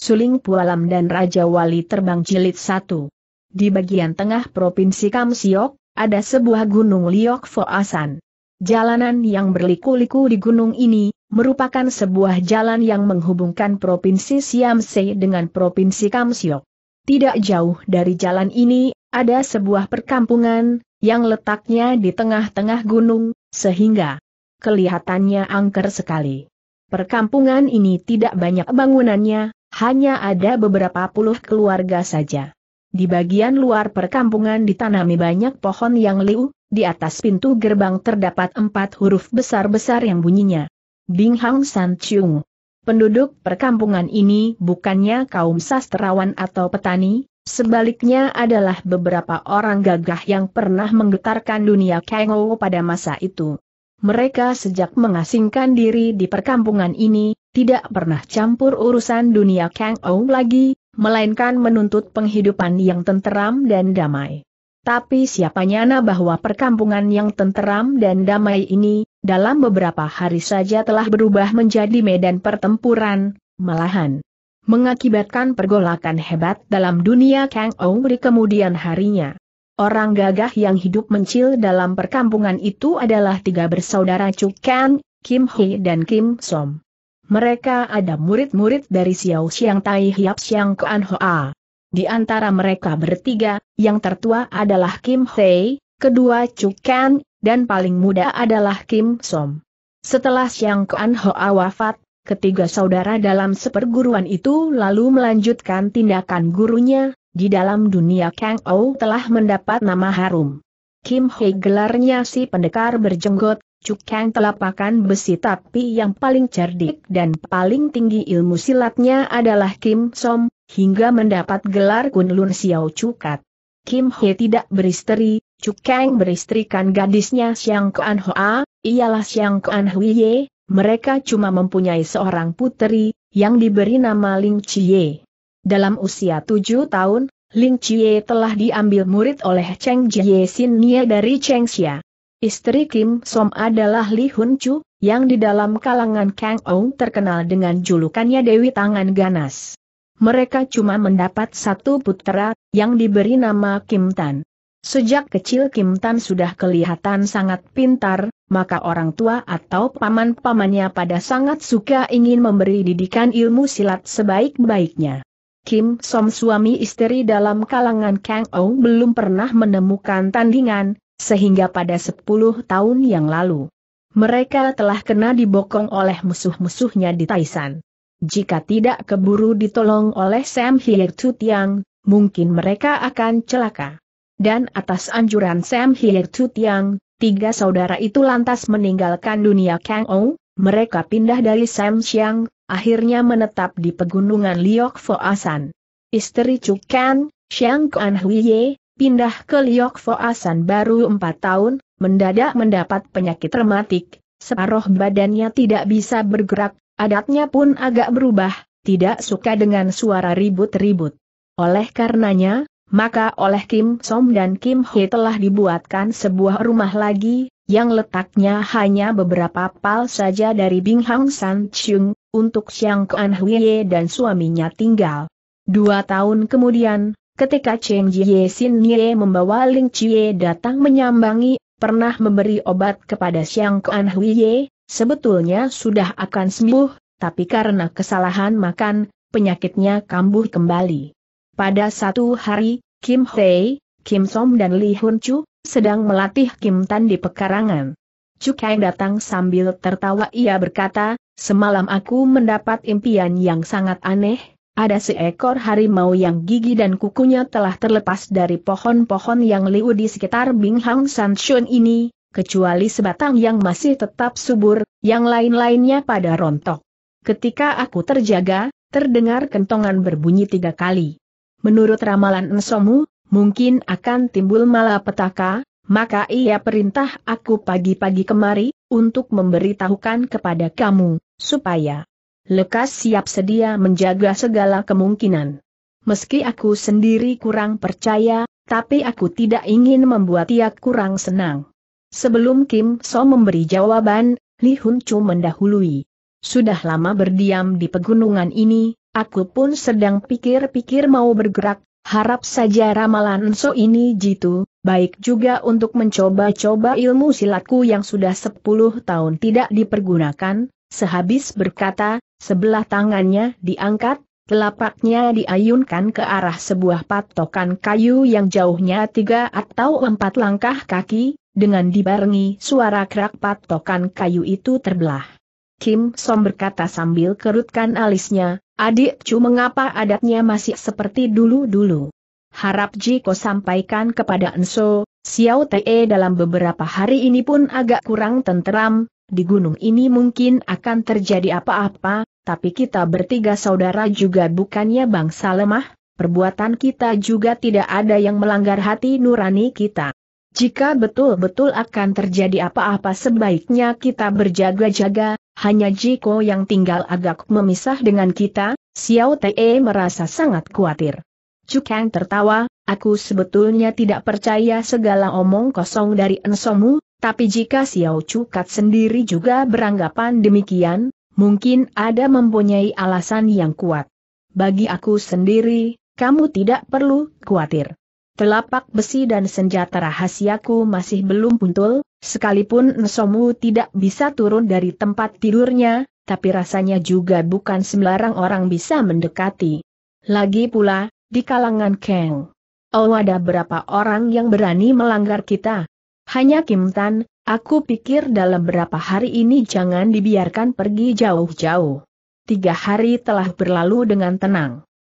Suling Pualam dan Raja Wali Terbang Jilid 1. Di bagian tengah Provinsi Kamsiok, ada sebuah gunung Liok Foasan. Jalanan yang berliku-liku di gunung ini, merupakan sebuah jalan yang menghubungkan Provinsi Siamse dengan Provinsi Kamsiok. Tidak jauh dari jalan ini, ada sebuah perkampungan, yang letaknya di tengah-tengah gunung, sehingga kelihatannya angker sekali. Perkampungan ini tidak banyak bangunannya, hanya ada beberapa puluh keluarga saja. Di bagian luar perkampungan ditanami banyak pohon yang liu, di atas pintu gerbang terdapat empat huruf besar-besar yang bunyinya. Bing Hang San Chung. Penduduk perkampungan ini bukannya kaum sastrawan atau petani, sebaliknya adalah beberapa orang gagah yang pernah menggetarkan dunia Kengo pada masa itu. Mereka sejak mengasingkan diri di perkampungan ini, tidak pernah campur urusan dunia Kang Ou lagi, melainkan menuntut penghidupan yang tenteram dan damai. Tapi siapa nyana bahwa perkampungan yang tenteram dan damai ini, dalam beberapa hari saja telah berubah menjadi medan pertempuran, malahan mengakibatkan pergolakan hebat dalam dunia Kang Ou di kemudian harinya. Orang gagah yang hidup mencil dalam perkampungan itu adalah tiga bersaudara Chu Kang, Kim Hee dan Kim Som. Mereka ada murid-murid dari Xiao Xiang Tai Hiap Xiang Kuan Hoa. Di antara mereka bertiga, yang tertua adalah Kim Hei, kedua Chu Kan, dan paling muda adalah Kim Som. Setelah Xiang Kuan Hoa wafat, ketiga saudara dalam seperguruan itu lalu melanjutkan tindakan gurunya, di dalam dunia Kang Ou telah mendapat nama harum. Kim Hei gelarnya si pendekar berjenggot, Kang telapakan besi tapi yang paling cerdik dan paling tinggi ilmu silatnya adalah Kim Som, hingga mendapat gelar Kunlun Xiao Cukat. Kim He tidak beristri, Kang beristrikan gadisnya Xiang Kuan Hoa, ialah Xiang Kuan Huiye, mereka cuma mempunyai seorang putri, yang diberi nama Ling Chie. Dalam usia tujuh tahun, Ling Chie telah diambil murid oleh Cheng Jie Sin Nia dari Cheng Xia. Istri Kim Som adalah Li Hun Chu, yang di dalam kalangan Kang Ong terkenal dengan julukannya Dewi Tangan Ganas. Mereka cuma mendapat satu putera, yang diberi nama Kim Tan. Sejak kecil Kim Tan sudah kelihatan sangat pintar, maka orang tua atau paman-pamannya pada sangat suka ingin memberi didikan ilmu silat sebaik-baiknya. Kim Som suami istri dalam kalangan Kang Ong belum pernah menemukan tandingan, sehingga pada 10 tahun yang lalu, mereka telah kena dibokong oleh musuh-musuhnya di Taisan. Jika tidak keburu ditolong oleh Sam Hye Tiang, mungkin mereka akan celaka. Dan atas anjuran Sam Hye Tiang, tiga saudara itu lantas meninggalkan dunia Kang Ou, mereka pindah dari Sam Xiang, akhirnya menetap di pegunungan Liok Asan. Istri Chu Kan, Xiang Kuan Huiye, pindah ke Liok Foasan baru empat tahun, mendadak mendapat penyakit rematik, separuh badannya tidak bisa bergerak, adatnya pun agak berubah, tidak suka dengan suara ribut-ribut. Oleh karenanya, maka oleh Kim Som dan Kim Hee telah dibuatkan sebuah rumah lagi, yang letaknya hanya beberapa pal saja dari Binghang San Chung, untuk Siang Kuan Huiye dan suaminya tinggal. Dua tahun kemudian, Ketika Cheng Jie Sin Nye membawa Ling Chie datang menyambangi, pernah memberi obat kepada Xiang Kuan Huiye, sebetulnya sudah akan sembuh, tapi karena kesalahan makan, penyakitnya kambuh kembali. Pada satu hari, Kim Hei, Kim Som dan Li Hun Chu, sedang melatih Kim Tan di pekarangan. Chu Kang datang sambil tertawa ia berkata, semalam aku mendapat impian yang sangat aneh, ada seekor harimau yang gigi dan kukunya telah terlepas dari pohon-pohon yang liu di sekitar Binghang Sanshun ini, kecuali sebatang yang masih tetap subur, yang lain-lainnya pada rontok. Ketika aku terjaga, terdengar kentongan berbunyi tiga kali. Menurut ramalan Ensomu, mungkin akan timbul malapetaka, maka ia perintah aku pagi-pagi kemari, untuk memberitahukan kepada kamu, supaya lekas siap sedia menjaga segala kemungkinan. Meski aku sendiri kurang percaya, tapi aku tidak ingin membuat ia kurang senang. Sebelum Kim So memberi jawaban, Li Hun Chu mendahului. Sudah lama berdiam di pegunungan ini, aku pun sedang pikir-pikir mau bergerak, harap saja ramalan So ini jitu, baik juga untuk mencoba-coba ilmu silatku yang sudah 10 tahun tidak dipergunakan, Sehabis berkata, sebelah tangannya diangkat, telapaknya diayunkan ke arah sebuah patokan kayu yang jauhnya tiga atau empat langkah kaki, dengan dibarengi suara kerak patokan kayu itu terbelah. Kim Som berkata sambil kerutkan alisnya, adik cu mengapa adatnya masih seperti dulu-dulu. Harap Jiko sampaikan kepada Enso, Xiao Te dalam beberapa hari ini pun agak kurang tenteram, di gunung ini mungkin akan terjadi apa-apa, tapi kita bertiga saudara juga bukannya bangsa lemah, perbuatan kita juga tidak ada yang melanggar hati nurani kita. Jika betul-betul akan terjadi apa-apa sebaiknya kita berjaga-jaga, hanya Jiko yang tinggal agak memisah dengan kita, Xiao Te merasa sangat khawatir. Cukang tertawa, aku sebetulnya tidak percaya segala omong kosong dari ensomu, tapi jika Xiao Cukat sendiri juga beranggapan demikian, mungkin ada mempunyai alasan yang kuat. Bagi aku sendiri, kamu tidak perlu khawatir. Telapak besi dan senjata rahasiaku masih belum puntul, sekalipun ensomu tidak bisa turun dari tempat tidurnya, tapi rasanya juga bukan sembarang orang bisa mendekati. Lagi pula, di kalangan Kang. Oh ada berapa orang yang berani melanggar kita? Hanya Kim Tan, aku pikir dalam berapa hari ini jangan dibiarkan pergi jauh-jauh. Tiga hari telah berlalu dengan tenang.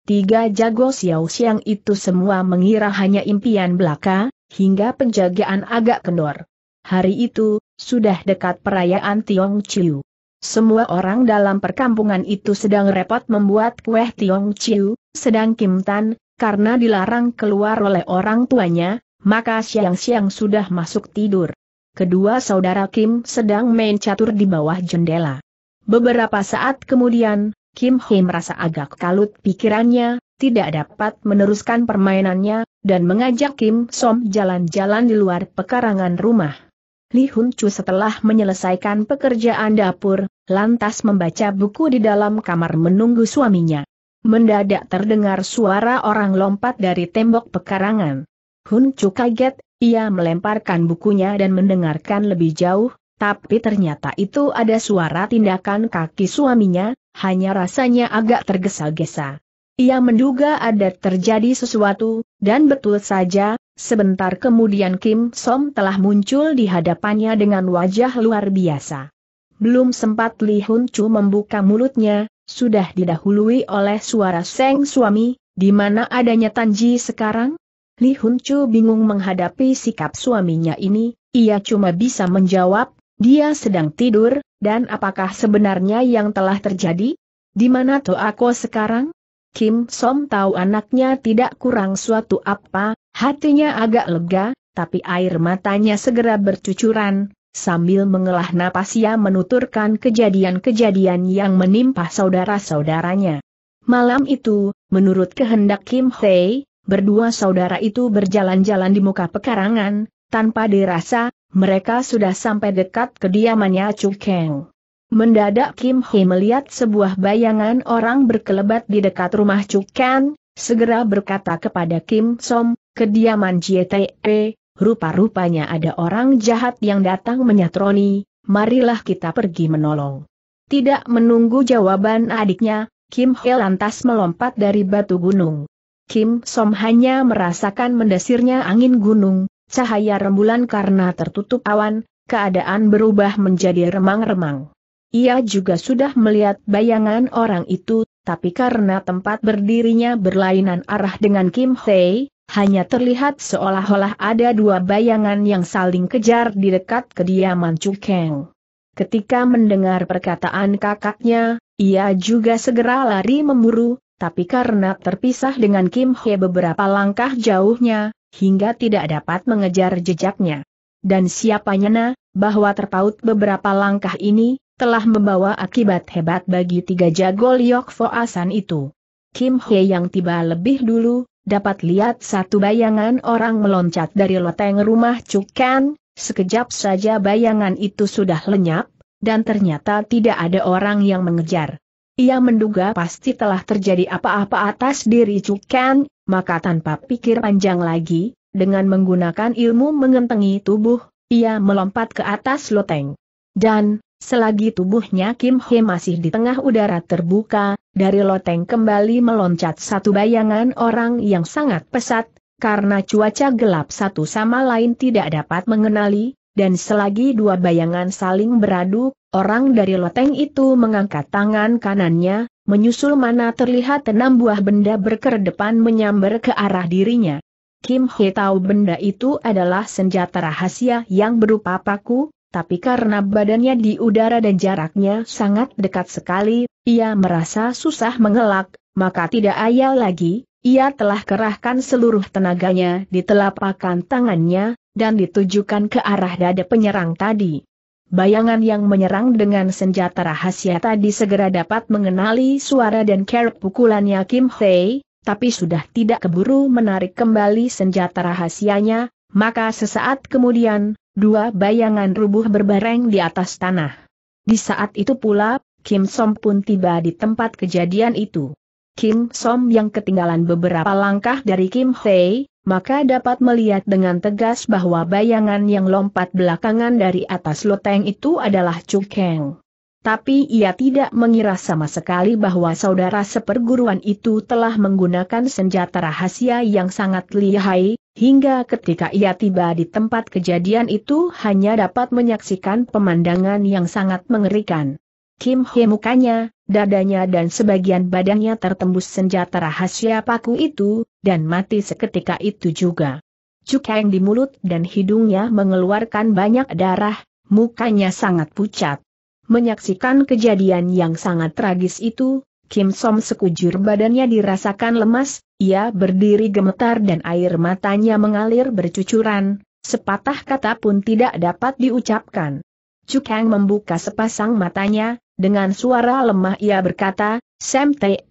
Tiga jago Xiao Xiang itu semua mengira hanya impian belaka, hingga penjagaan agak kendor. Hari itu, sudah dekat perayaan Tiong Chiu. Semua orang dalam perkampungan itu sedang repot membuat kue Tiong Chiu, sedang Kim Tan, karena dilarang keluar oleh orang tuanya, maka siang-siang sudah masuk tidur. Kedua saudara Kim sedang main catur di bawah jendela. Beberapa saat kemudian, Kim Hee merasa agak kalut pikirannya, tidak dapat meneruskan permainannya, dan mengajak Kim Som jalan-jalan di luar pekarangan rumah. Li Hun Chu setelah menyelesaikan pekerjaan dapur, lantas membaca buku di dalam kamar menunggu suaminya. Mendadak terdengar suara orang lompat dari tembok pekarangan. Hun Chu kaget, ia melemparkan bukunya dan mendengarkan lebih jauh, tapi ternyata itu ada suara tindakan kaki suaminya, hanya rasanya agak tergesa-gesa. Ia menduga ada terjadi sesuatu, dan betul saja, Sebentar kemudian Kim Som telah muncul di hadapannya dengan wajah luar biasa. Belum sempat Li Hun Chu membuka mulutnya, sudah didahului oleh suara Seng suami, di mana adanya Tanji sekarang? Li Hun Chu bingung menghadapi sikap suaminya ini, ia cuma bisa menjawab, dia sedang tidur, dan apakah sebenarnya yang telah terjadi? Di mana Toako sekarang? Kim Som tahu anaknya tidak kurang suatu apa, Hatinya agak lega, tapi air matanya segera bercucuran, sambil mengelah napas ia menuturkan kejadian-kejadian yang menimpa saudara-saudaranya. Malam itu, menurut kehendak Kim Hei, berdua saudara itu berjalan-jalan di muka pekarangan, tanpa dirasa, mereka sudah sampai dekat kediamannya Chu Kang. Mendadak Kim Hei melihat sebuah bayangan orang berkelebat di dekat rumah Chu Kang, segera berkata kepada Kim Som, kediaman JTE, rupa-rupanya ada orang jahat yang datang menyatroni, marilah kita pergi menolong. Tidak menunggu jawaban adiknya, Kim Hye lantas melompat dari batu gunung. Kim Som hanya merasakan mendesirnya angin gunung, cahaya rembulan karena tertutup awan, keadaan berubah menjadi remang-remang. Ia juga sudah melihat bayangan orang itu tapi karena tempat berdirinya berlainan arah dengan Kim Hei, hanya terlihat seolah-olah ada dua bayangan yang saling kejar di dekat kediaman Chu Kang. Ketika mendengar perkataan kakaknya, ia juga segera lari memburu, tapi karena terpisah dengan Kim Hei beberapa langkah jauhnya, hingga tidak dapat mengejar jejaknya. Dan siapanya na, bahwa terpaut beberapa langkah ini, telah membawa akibat hebat bagi tiga jago Liok Foasan itu. Kim Hye yang tiba lebih dulu, dapat lihat satu bayangan orang meloncat dari loteng rumah Cukan, sekejap saja bayangan itu sudah lenyap, dan ternyata tidak ada orang yang mengejar. Ia menduga pasti telah terjadi apa-apa atas diri Cukan, maka tanpa pikir panjang lagi, dengan menggunakan ilmu mengentengi tubuh, ia melompat ke atas loteng. Dan, Selagi tubuhnya Kim He masih di tengah udara terbuka, dari loteng kembali meloncat satu bayangan orang yang sangat pesat, karena cuaca gelap satu sama lain tidak dapat mengenali, dan selagi dua bayangan saling beradu, orang dari loteng itu mengangkat tangan kanannya, menyusul mana terlihat enam buah benda berkedepan menyambar ke arah dirinya. Kim He tahu benda itu adalah senjata rahasia yang berupa paku, tapi karena badannya di udara dan jaraknya sangat dekat sekali, ia merasa susah mengelak, maka tidak ayal lagi, ia telah kerahkan seluruh tenaganya di telapakan tangannya, dan ditujukan ke arah dada penyerang tadi. Bayangan yang menyerang dengan senjata rahasia tadi segera dapat mengenali suara dan kerap pukulannya Kim Hei, tapi sudah tidak keburu menarik kembali senjata rahasianya, maka sesaat kemudian, Dua bayangan rubuh berbareng di atas tanah. Di saat itu pula, Kim Som pun tiba di tempat kejadian itu. Kim Som yang ketinggalan beberapa langkah dari Kim Hei, maka dapat melihat dengan tegas bahwa bayangan yang lompat belakangan dari atas loteng itu adalah Kang. Tapi ia tidak mengira sama sekali bahwa saudara seperguruan itu telah menggunakan senjata rahasia yang sangat lihai, Hingga ketika ia tiba di tempat kejadian itu hanya dapat menyaksikan pemandangan yang sangat mengerikan. Kim He mukanya, dadanya dan sebagian badannya tertembus senjata rahasia paku itu, dan mati seketika itu juga. Cukeng di mulut dan hidungnya mengeluarkan banyak darah, mukanya sangat pucat. Menyaksikan kejadian yang sangat tragis itu, Kim Som sekujur badannya dirasakan lemas, ia berdiri gemetar dan air matanya mengalir bercucuran, sepatah kata pun tidak dapat diucapkan. Cukang membuka sepasang matanya, dengan suara lemah ia berkata, Sam Te,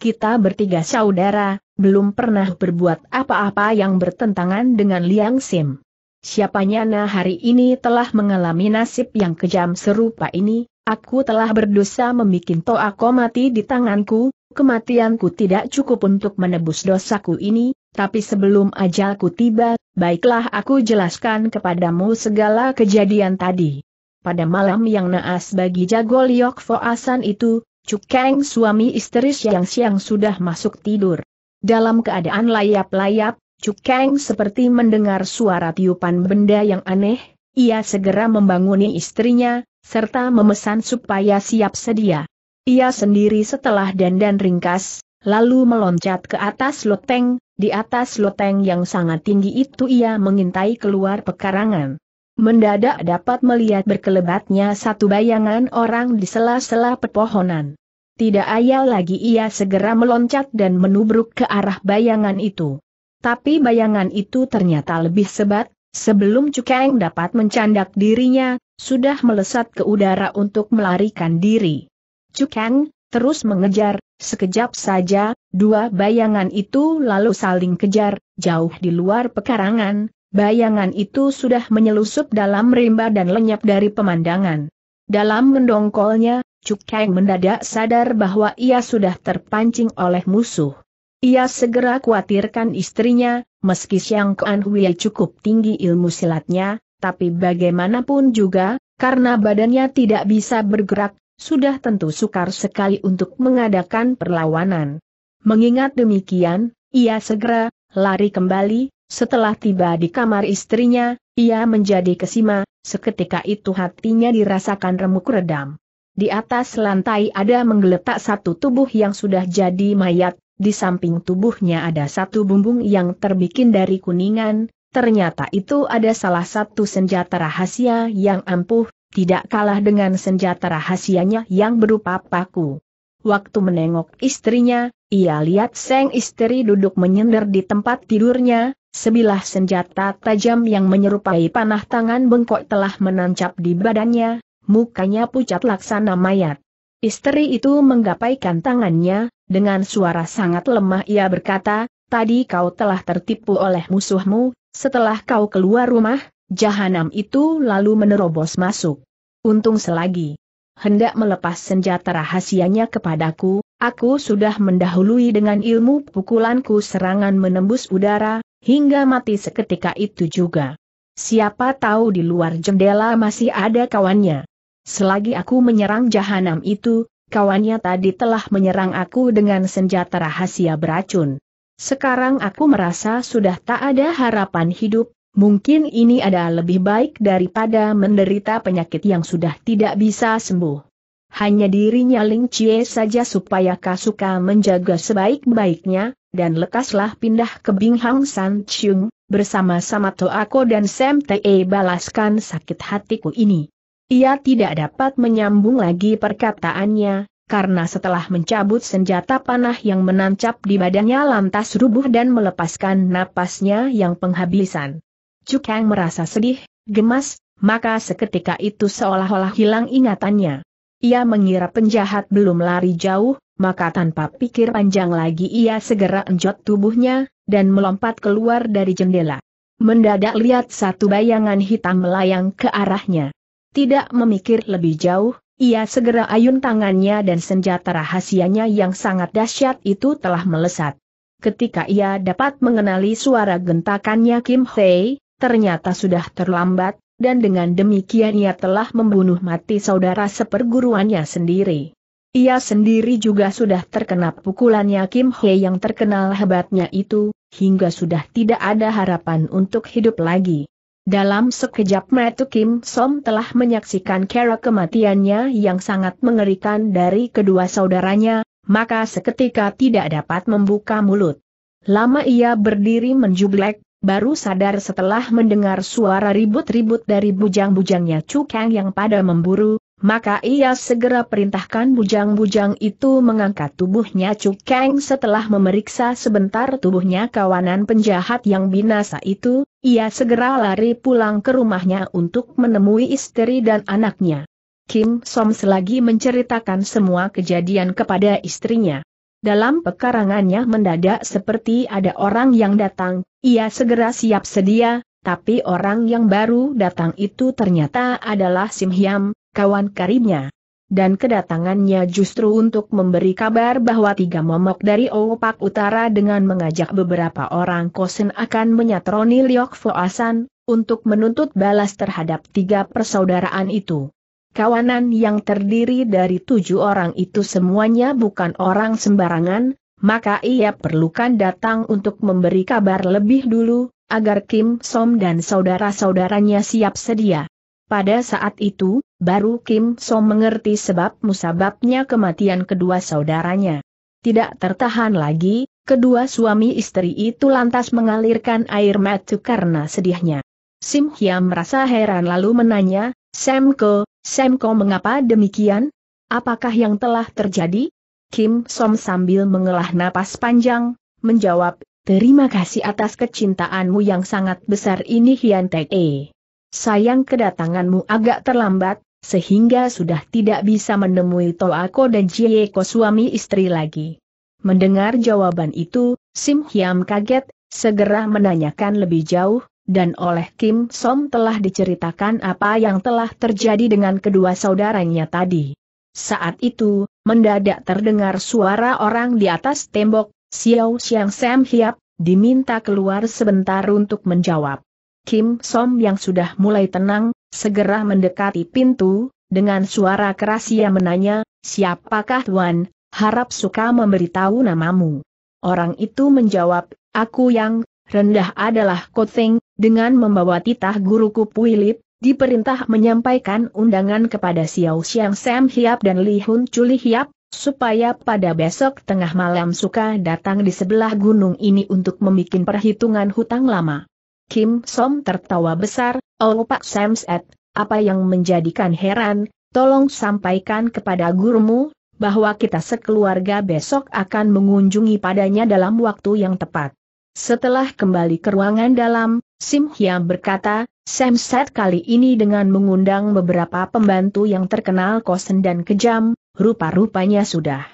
kita bertiga saudara, belum pernah berbuat apa-apa yang bertentangan dengan Liang Sim. Siapanya nah hari ini telah mengalami nasib yang kejam serupa ini, Aku telah berdosa membuat Toako mati di tanganku, kematianku tidak cukup untuk menebus dosaku ini, tapi sebelum ajalku tiba, baiklah aku jelaskan kepadamu segala kejadian tadi. Pada malam yang naas bagi Jago Liok Foasan itu, Cukeng suami istri siang-siang sudah masuk tidur. Dalam keadaan layap-layap, Cukeng seperti mendengar suara tiupan benda yang aneh, ia segera membanguni istrinya, serta memesan supaya siap sedia. Ia sendiri setelah dandan ringkas, lalu meloncat ke atas loteng, di atas loteng yang sangat tinggi itu ia mengintai keluar pekarangan. Mendadak dapat melihat berkelebatnya satu bayangan orang di sela-sela pepohonan. Tidak ayal lagi ia segera meloncat dan menubruk ke arah bayangan itu. Tapi bayangan itu ternyata lebih sebat, Sebelum Cukeng dapat mencandak dirinya, sudah melesat ke udara untuk melarikan diri. Cukeng, terus mengejar, sekejap saja, dua bayangan itu lalu saling kejar, jauh di luar pekarangan, bayangan itu sudah menyelusup dalam rimba dan lenyap dari pemandangan. Dalam mendongkolnya, Cukeng mendadak sadar bahwa ia sudah terpancing oleh musuh. Ia segera khawatirkan istrinya, meski siang Kuan Hui cukup tinggi ilmu silatnya, tapi bagaimanapun juga, karena badannya tidak bisa bergerak, sudah tentu sukar sekali untuk mengadakan perlawanan. Mengingat demikian, ia segera lari kembali, setelah tiba di kamar istrinya, ia menjadi kesima, seketika itu hatinya dirasakan remuk redam. Di atas lantai ada menggeletak satu tubuh yang sudah jadi mayat, di samping tubuhnya ada satu bumbung yang terbikin dari kuningan, ternyata itu ada salah satu senjata rahasia yang ampuh, tidak kalah dengan senjata rahasianya yang berupa paku. Waktu menengok istrinya, ia lihat sang istri duduk menyender di tempat tidurnya, Sebilah senjata tajam yang menyerupai panah tangan bengkok telah menancap di badannya, mukanya pucat laksana mayat. Istri itu menggapaikan tangannya, dengan suara sangat lemah ia berkata, tadi kau telah tertipu oleh musuhmu, setelah kau keluar rumah, jahanam itu lalu menerobos masuk. Untung selagi. Hendak melepas senjata rahasianya kepadaku, aku sudah mendahului dengan ilmu pukulanku serangan menembus udara, hingga mati seketika itu juga. Siapa tahu di luar jendela masih ada kawannya. Selagi aku menyerang jahanam itu, kawannya tadi telah menyerang aku dengan senjata rahasia beracun. Sekarang aku merasa sudah tak ada harapan hidup, mungkin ini ada lebih baik daripada menderita penyakit yang sudah tidak bisa sembuh. Hanya dirinya Ling Chie saja supaya Kasuka menjaga sebaik-baiknya, dan lekaslah pindah ke Binghang San Chung, bersama-sama Toako dan Sam Te balaskan sakit hatiku ini. Ia tidak dapat menyambung lagi perkataannya, karena setelah mencabut senjata panah yang menancap di badannya lantas rubuh dan melepaskan napasnya yang penghabisan. Cukang merasa sedih, gemas, maka seketika itu seolah-olah hilang ingatannya. Ia mengira penjahat belum lari jauh, maka tanpa pikir panjang lagi ia segera enjot tubuhnya, dan melompat keluar dari jendela. Mendadak lihat satu bayangan hitam melayang ke arahnya. Tidak memikir lebih jauh, ia segera ayun tangannya dan senjata rahasianya yang sangat dahsyat itu telah melesat. Ketika ia dapat mengenali suara gentakannya Kim Hei, ternyata sudah terlambat, dan dengan demikian ia telah membunuh mati saudara seperguruannya sendiri. Ia sendiri juga sudah terkena pukulannya Kim Hei yang terkenal hebatnya itu, hingga sudah tidak ada harapan untuk hidup lagi. Dalam sekejap mata Kim Som telah menyaksikan cara kematiannya yang sangat mengerikan dari kedua saudaranya, maka seketika tidak dapat membuka mulut. Lama ia berdiri menjublek, baru sadar setelah mendengar suara ribut-ribut dari bujang-bujangnya Chu Kang yang pada memburu, maka ia segera perintahkan bujang-bujang itu mengangkat tubuhnya Cukeng setelah memeriksa sebentar tubuhnya kawanan penjahat yang binasa itu, ia segera lari pulang ke rumahnya untuk menemui istri dan anaknya. Kim Som selagi menceritakan semua kejadian kepada istrinya. Dalam pekarangannya mendadak seperti ada orang yang datang, ia segera siap sedia, tapi orang yang baru datang itu ternyata adalah Sim Hyam kawan karibnya. Dan kedatangannya justru untuk memberi kabar bahwa tiga momok dari Opak Utara dengan mengajak beberapa orang kosen akan menyatroni Liok Foasan, untuk menuntut balas terhadap tiga persaudaraan itu. Kawanan yang terdiri dari tujuh orang itu semuanya bukan orang sembarangan, maka ia perlukan datang untuk memberi kabar lebih dulu, agar Kim Som dan saudara-saudaranya siap sedia. Pada saat itu, baru Kim So mengerti sebab musababnya kematian kedua saudaranya. Tidak tertahan lagi, kedua suami istri itu lantas mengalirkan air mata karena sedihnya. Sim Hyam merasa heran lalu menanya, Semko, Semko mengapa demikian? Apakah yang telah terjadi? Kim Som sambil mengelah napas panjang, menjawab, Terima kasih atas kecintaanmu yang sangat besar ini Hyantek E. Sayang kedatanganmu agak terlambat, sehingga sudah tidak bisa menemui Toako dan Jieko suami istri lagi. Mendengar jawaban itu, Sim Hiam kaget, segera menanyakan lebih jauh, dan oleh Kim Som telah diceritakan apa yang telah terjadi dengan kedua saudaranya tadi. Saat itu, mendadak terdengar suara orang di atas tembok, Xiao Xiang Sam Hiap, diminta keluar sebentar untuk menjawab. Kim Som yang sudah mulai tenang, segera mendekati pintu, dengan suara keras ia menanya, siapakah Tuan, harap suka memberitahu namamu. Orang itu menjawab, aku yang rendah adalah Koteng, dengan membawa titah guruku Puilip, diperintah menyampaikan undangan kepada Xiao Xiang Sam Hiap dan Li Hun Culi Hiap, supaya pada besok tengah malam suka datang di sebelah gunung ini untuk membuat perhitungan hutang lama. Kim Som tertawa besar, Oh Pak Samset, apa yang menjadikan heran, tolong sampaikan kepada gurumu, bahwa kita sekeluarga besok akan mengunjungi padanya dalam waktu yang tepat. Setelah kembali ke ruangan dalam, Sim Hyam berkata, Samset kali ini dengan mengundang beberapa pembantu yang terkenal kosen dan kejam, rupa-rupanya sudah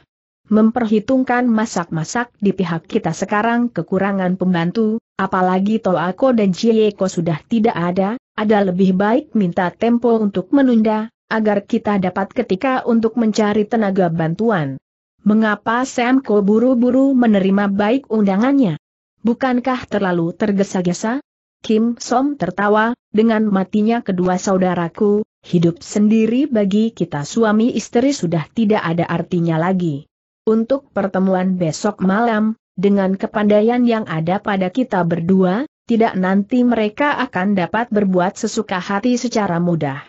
memperhitungkan masak-masak di pihak kita sekarang kekurangan pembantu, apalagi Toako dan Jieko sudah tidak ada, ada lebih baik minta tempo untuk menunda, agar kita dapat ketika untuk mencari tenaga bantuan. Mengapa Samko buru-buru menerima baik undangannya? Bukankah terlalu tergesa-gesa? Kim Som tertawa, dengan matinya kedua saudaraku, hidup sendiri bagi kita suami istri sudah tidak ada artinya lagi. Untuk pertemuan besok malam, dengan kepandaian yang ada pada kita berdua, tidak nanti mereka akan dapat berbuat sesuka hati secara mudah.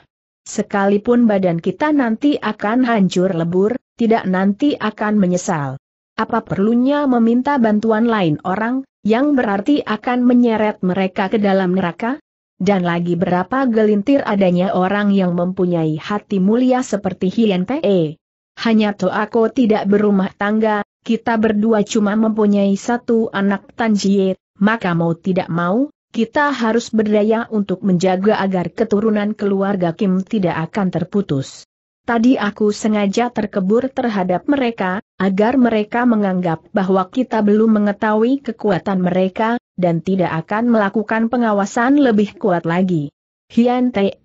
Sekalipun badan kita nanti akan hancur lebur, tidak nanti akan menyesal. Apa perlunya meminta bantuan lain orang, yang berarti akan menyeret mereka ke dalam neraka? Dan lagi berapa gelintir adanya orang yang mempunyai hati mulia seperti Hien Pei? hanya to aku tidak berumah tangga, kita berdua cuma mempunyai satu anak Tanjie, maka mau tidak mau, kita harus berdaya untuk menjaga agar keturunan keluarga Kim tidak akan terputus. Tadi aku sengaja terkebur terhadap mereka, agar mereka menganggap bahwa kita belum mengetahui kekuatan mereka, dan tidak akan melakukan pengawasan lebih kuat lagi. Hian Te,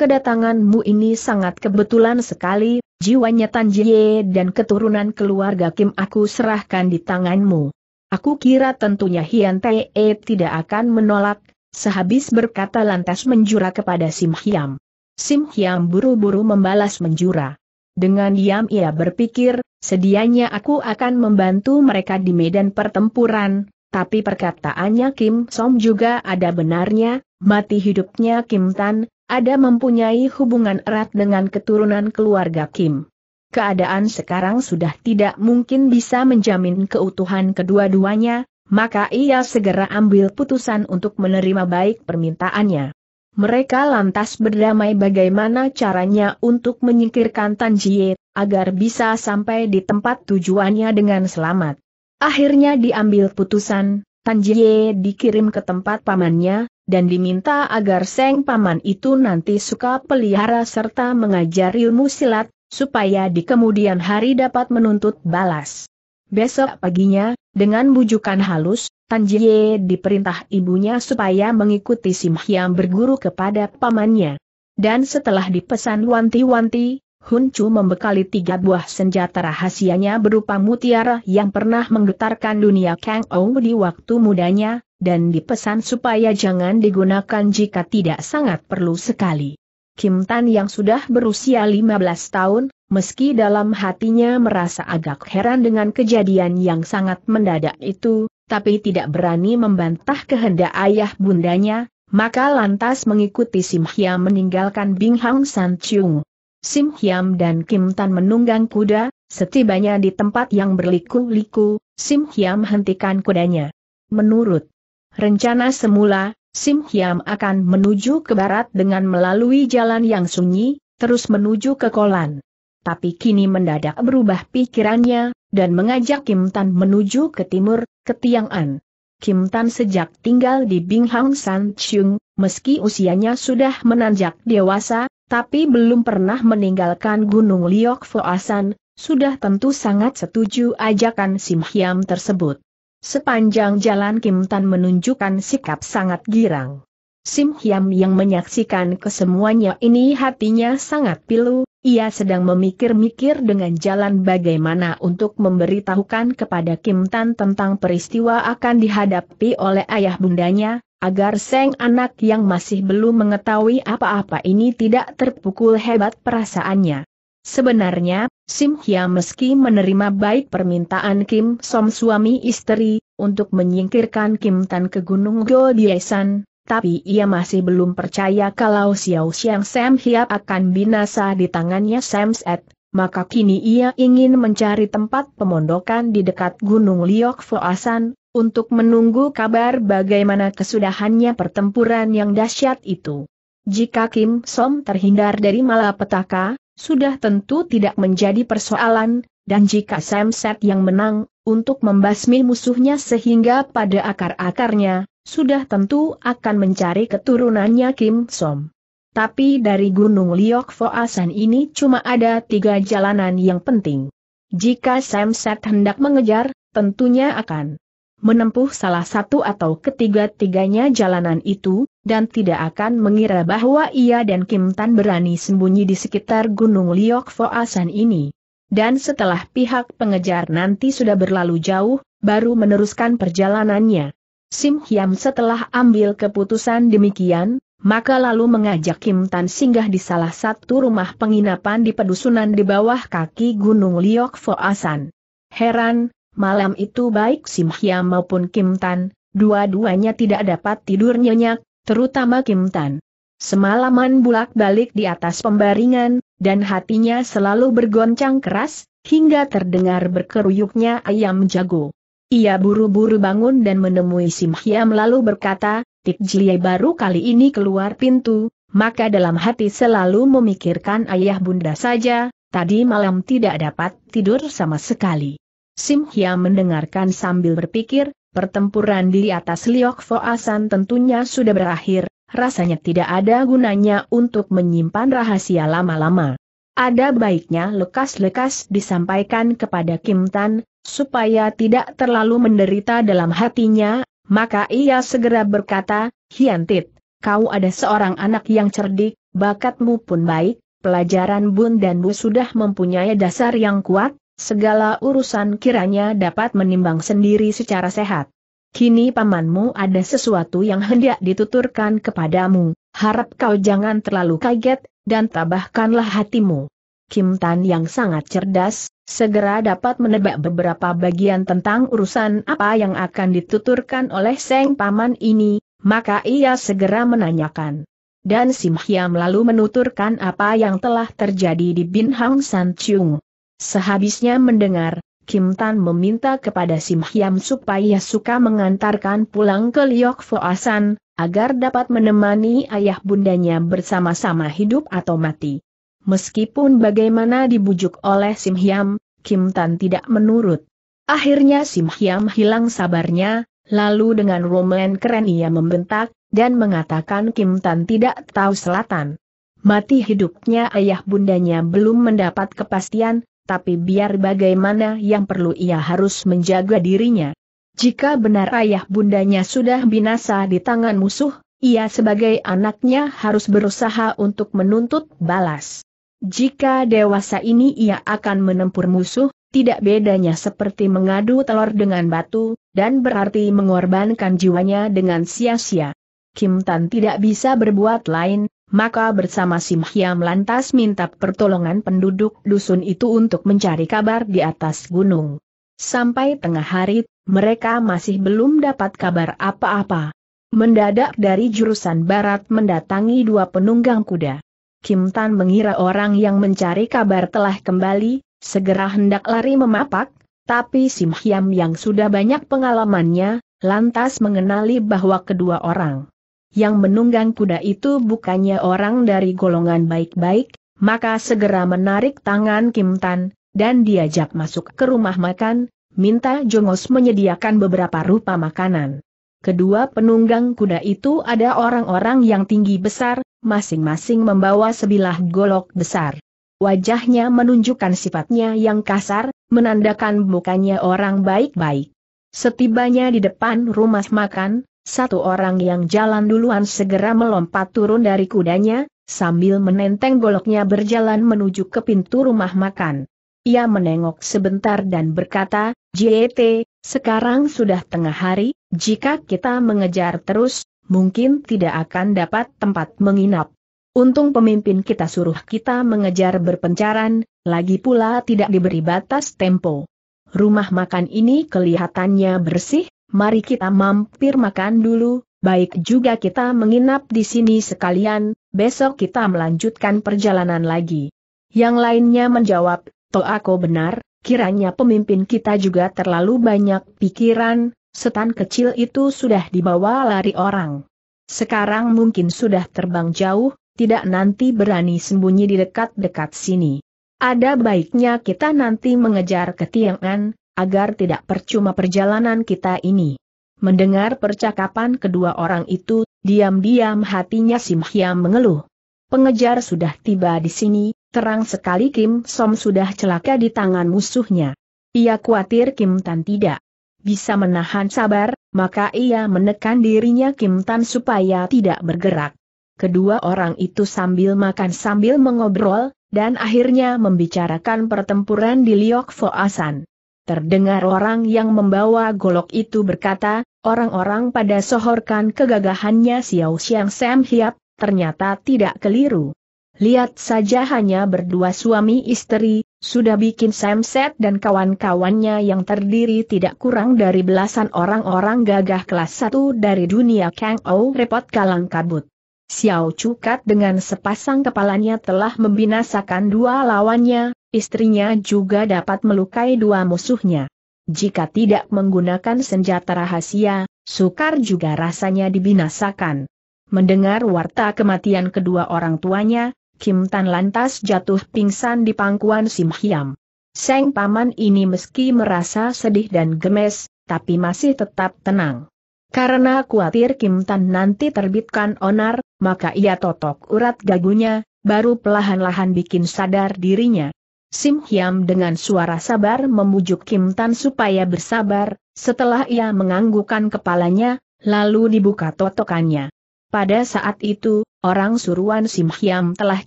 Kedatanganmu ini sangat kebetulan sekali, jiwanya Tan Jie dan keturunan keluarga Kim aku serahkan di tanganmu. Aku kira tentunya Hian Tae tidak akan menolak, sehabis berkata lantas menjura kepada Sim Hiam. Sim Hiam buru-buru membalas menjura. Dengan diam ia berpikir, sedianya aku akan membantu mereka di medan pertempuran, tapi perkataannya Kim Som juga ada benarnya, mati hidupnya Kim Tan, ada mempunyai hubungan erat dengan keturunan keluarga Kim. Keadaan sekarang sudah tidak mungkin bisa menjamin keutuhan kedua-duanya, maka ia segera ambil putusan untuk menerima baik permintaannya. Mereka lantas berdamai bagaimana caranya untuk menyingkirkan Tan Jie, agar bisa sampai di tempat tujuannya dengan selamat. Akhirnya diambil putusan, Tan Jie dikirim ke tempat pamannya, dan diminta agar Seng Paman itu nanti suka pelihara serta mengajar ilmu silat, supaya di kemudian hari dapat menuntut balas. Besok paginya, dengan bujukan halus, Tan Jie diperintah ibunya supaya mengikuti Sim Hyam berguru kepada pamannya. Dan setelah dipesan wanti-wanti, Hun Chu membekali tiga buah senjata rahasianya berupa mutiara yang pernah menggetarkan dunia Kang Ou di waktu mudanya, dan dipesan supaya jangan digunakan jika tidak sangat perlu sekali. Kim Tan yang sudah berusia 15 tahun, meski dalam hatinya merasa agak heran dengan kejadian yang sangat mendadak itu, tapi tidak berani membantah kehendak ayah bundanya, maka lantas mengikuti Sim Hyam meninggalkan Bing Hang San Chung. Sim Hyam dan Kim Tan menunggang kuda, setibanya di tempat yang berliku-liku, Sim Hyam hentikan kudanya. Menurut Rencana semula, Sim Hiam akan menuju ke barat dengan melalui jalan yang sunyi, terus menuju ke Kolan. Tapi kini mendadak berubah pikirannya, dan mengajak Kim Tan menuju ke timur, ke Tiang'an. Kim Tan sejak tinggal di Binghang San Chung, meski usianya sudah menanjak dewasa, tapi belum pernah meninggalkan Gunung Liok Foasan, sudah tentu sangat setuju ajakan Sim Hiam tersebut. Sepanjang jalan Kim Tan menunjukkan sikap sangat girang. Sim Hiam yang menyaksikan kesemuanya ini hatinya sangat pilu, ia sedang memikir-mikir dengan jalan bagaimana untuk memberitahukan kepada Kim Tan tentang peristiwa akan dihadapi oleh ayah bundanya, agar Seng anak yang masih belum mengetahui apa-apa ini tidak terpukul hebat perasaannya. Sebenarnya, Sim Hia meski menerima baik permintaan Kim Som suami istri, untuk menyingkirkan Kim Tan ke Gunung Gwoldae-san, tapi ia masih belum percaya kalau Xiao Xiang Sam Hia akan binasa di tangannya Sam Set, maka kini ia ingin mencari tempat pemondokan di dekat Gunung Liok Foasan, untuk menunggu kabar bagaimana kesudahannya pertempuran yang dahsyat itu. Jika Kim Som terhindar dari malapetaka, sudah tentu tidak menjadi persoalan, dan jika Samset yang menang, untuk membasmi musuhnya sehingga pada akar-akarnya, sudah tentu akan mencari keturunannya Kim Som. Tapi dari Gunung Liok Foasan ini cuma ada tiga jalanan yang penting. Jika Samset hendak mengejar, tentunya akan menempuh salah satu atau ketiga-tiganya jalanan itu, dan tidak akan mengira bahwa ia dan Kim Tan berani sembunyi di sekitar Gunung Liok Foasan ini. Dan setelah pihak pengejar nanti sudah berlalu jauh, baru meneruskan perjalanannya. Sim Hyam setelah ambil keputusan demikian, maka lalu mengajak Kim Tan singgah di salah satu rumah penginapan di pedusunan di bawah kaki Gunung Liok Foasan. Heran, Malam itu baik Sim maupun Kim Tan, dua-duanya tidak dapat tidur nyenyak, terutama Kim Tan. Semalaman bulak-balik di atas pembaringan, dan hatinya selalu bergoncang keras, hingga terdengar berkeruyuknya ayam jago. Ia buru-buru bangun dan menemui Sim lalu berkata, Tik Jie baru kali ini keluar pintu, maka dalam hati selalu memikirkan ayah bunda saja, tadi malam tidak dapat tidur sama sekali. Sim Hia mendengarkan sambil berpikir, pertempuran di atas Liok Foasan tentunya sudah berakhir, rasanya tidak ada gunanya untuk menyimpan rahasia lama-lama. Ada baiknya lekas-lekas disampaikan kepada Kim Tan, supaya tidak terlalu menderita dalam hatinya, maka ia segera berkata, Hiantit, kau ada seorang anak yang cerdik, bakatmu pun baik, pelajaran Bun dan Bu sudah mempunyai dasar yang kuat, segala urusan kiranya dapat menimbang sendiri secara sehat. Kini pamanmu ada sesuatu yang hendak dituturkan kepadamu, harap kau jangan terlalu kaget, dan tabahkanlah hatimu. Kim Tan yang sangat cerdas, segera dapat menebak beberapa bagian tentang urusan apa yang akan dituturkan oleh Seng Paman ini, maka ia segera menanyakan. Dan Sim Hiam lalu menuturkan apa yang telah terjadi di Bin Hang San Chung. Sehabisnya mendengar, Kim Tan meminta kepada Sim Hyam supaya suka mengantarkan pulang ke Liok Foasan, agar dapat menemani ayah bundanya bersama-sama hidup atau mati. Meskipun bagaimana dibujuk oleh Sim Hyam, Kim Tan tidak menurut. Akhirnya Sim Hyam hilang sabarnya, lalu dengan roman keren ia membentak, dan mengatakan Kim Tan tidak tahu selatan. Mati hidupnya ayah bundanya belum mendapat kepastian, tapi biar bagaimana yang perlu ia harus menjaga dirinya. Jika benar ayah bundanya sudah binasa di tangan musuh, ia sebagai anaknya harus berusaha untuk menuntut balas. Jika dewasa ini ia akan menempur musuh, tidak bedanya seperti mengadu telur dengan batu, dan berarti mengorbankan jiwanya dengan sia-sia. Kim Tan tidak bisa berbuat lain, maka bersama Sim lantas minta pertolongan penduduk dusun itu untuk mencari kabar di atas gunung. Sampai tengah hari, mereka masih belum dapat kabar apa-apa. Mendadak dari jurusan barat mendatangi dua penunggang kuda. Kim Tan mengira orang yang mencari kabar telah kembali, segera hendak lari memapak, tapi Sim yang sudah banyak pengalamannya, lantas mengenali bahwa kedua orang yang menunggang kuda itu bukannya orang dari golongan baik-baik, maka segera menarik tangan Kim Tan, dan diajak masuk ke rumah makan, minta Jongos menyediakan beberapa rupa makanan. Kedua penunggang kuda itu ada orang-orang yang tinggi besar, masing-masing membawa sebilah golok besar. Wajahnya menunjukkan sifatnya yang kasar, menandakan bukannya orang baik-baik. Setibanya di depan rumah makan, satu orang yang jalan duluan segera melompat turun dari kudanya, sambil menenteng goloknya berjalan menuju ke pintu rumah makan. Ia menengok sebentar dan berkata, "JET, sekarang sudah tengah hari, jika kita mengejar terus, mungkin tidak akan dapat tempat menginap. Untung pemimpin kita suruh kita mengejar berpencaran, lagi pula tidak diberi batas tempo. Rumah makan ini kelihatannya bersih, mari kita mampir makan dulu, baik juga kita menginap di sini sekalian, besok kita melanjutkan perjalanan lagi. Yang lainnya menjawab, toh aku benar, kiranya pemimpin kita juga terlalu banyak pikiran, setan kecil itu sudah dibawa lari orang. Sekarang mungkin sudah terbang jauh, tidak nanti berani sembunyi di dekat-dekat sini. Ada baiknya kita nanti mengejar ketiangan agar tidak percuma perjalanan kita ini. Mendengar percakapan kedua orang itu, diam-diam hatinya Simhiam mengeluh. Pengejar sudah tiba di sini, terang sekali Kim Som sudah celaka di tangan musuhnya. Ia khawatir Kim Tan tidak bisa menahan sabar, maka ia menekan dirinya Kim Tan supaya tidak bergerak. Kedua orang itu sambil makan sambil mengobrol, dan akhirnya membicarakan pertempuran di Liok Foasan. Terdengar orang yang membawa golok itu berkata, orang-orang pada sohorkan kegagahannya Xiao Xiang Sam Hiap, ternyata tidak keliru. Lihat saja hanya berdua suami istri, sudah bikin Sam set dan kawan-kawannya yang terdiri tidak kurang dari belasan orang-orang gagah kelas satu dari dunia Kang Ou repot kalang kabut. Xiao Cukat dengan sepasang kepalanya telah membinasakan dua lawannya, istrinya juga dapat melukai dua musuhnya. Jika tidak menggunakan senjata rahasia, sukar juga rasanya dibinasakan. Mendengar warta kematian kedua orang tuanya, Kim Tan lantas jatuh pingsan di pangkuan Sim Hiam. Seng paman ini meski merasa sedih dan gemes, tapi masih tetap tenang. Karena khawatir Kim Tan nanti terbitkan onar, maka ia totok urat gagunya, baru pelahan-lahan bikin sadar dirinya. Sim Hiam dengan suara sabar memujuk Kim Tan supaya bersabar, setelah ia menganggukkan kepalanya, lalu dibuka totokannya. Pada saat itu, orang suruhan Sim Hiam telah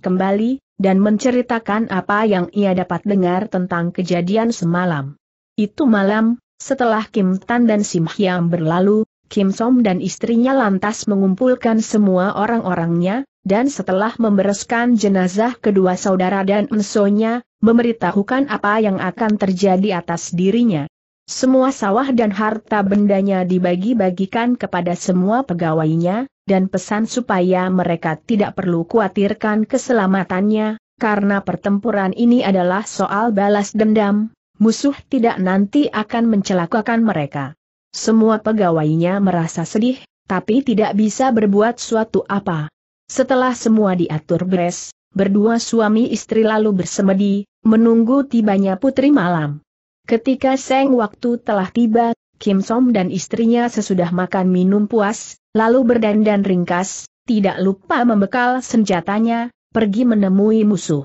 kembali, dan menceritakan apa yang ia dapat dengar tentang kejadian semalam. Itu malam, setelah Kim Tan dan Sim Hiam berlalu, Kim Som dan istrinya lantas mengumpulkan semua orang-orangnya, dan setelah membereskan jenazah kedua saudara dan ensonya, memberitahukan apa yang akan terjadi atas dirinya. Semua sawah dan harta bendanya dibagi-bagikan kepada semua pegawainya, dan pesan supaya mereka tidak perlu khawatirkan keselamatannya, karena pertempuran ini adalah soal balas dendam, musuh tidak nanti akan mencelakakan mereka. Semua pegawainya merasa sedih, tapi tidak bisa berbuat suatu apa. Setelah semua diatur beres, berdua suami istri lalu bersemedi, menunggu tibanya putri malam. Ketika seng waktu telah tiba, Kim Som dan istrinya sesudah makan minum puas, lalu berdandan ringkas, tidak lupa membekal senjatanya, pergi menemui musuh.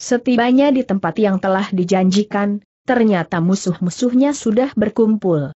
Setibanya di tempat yang telah dijanjikan, ternyata musuh-musuhnya sudah berkumpul.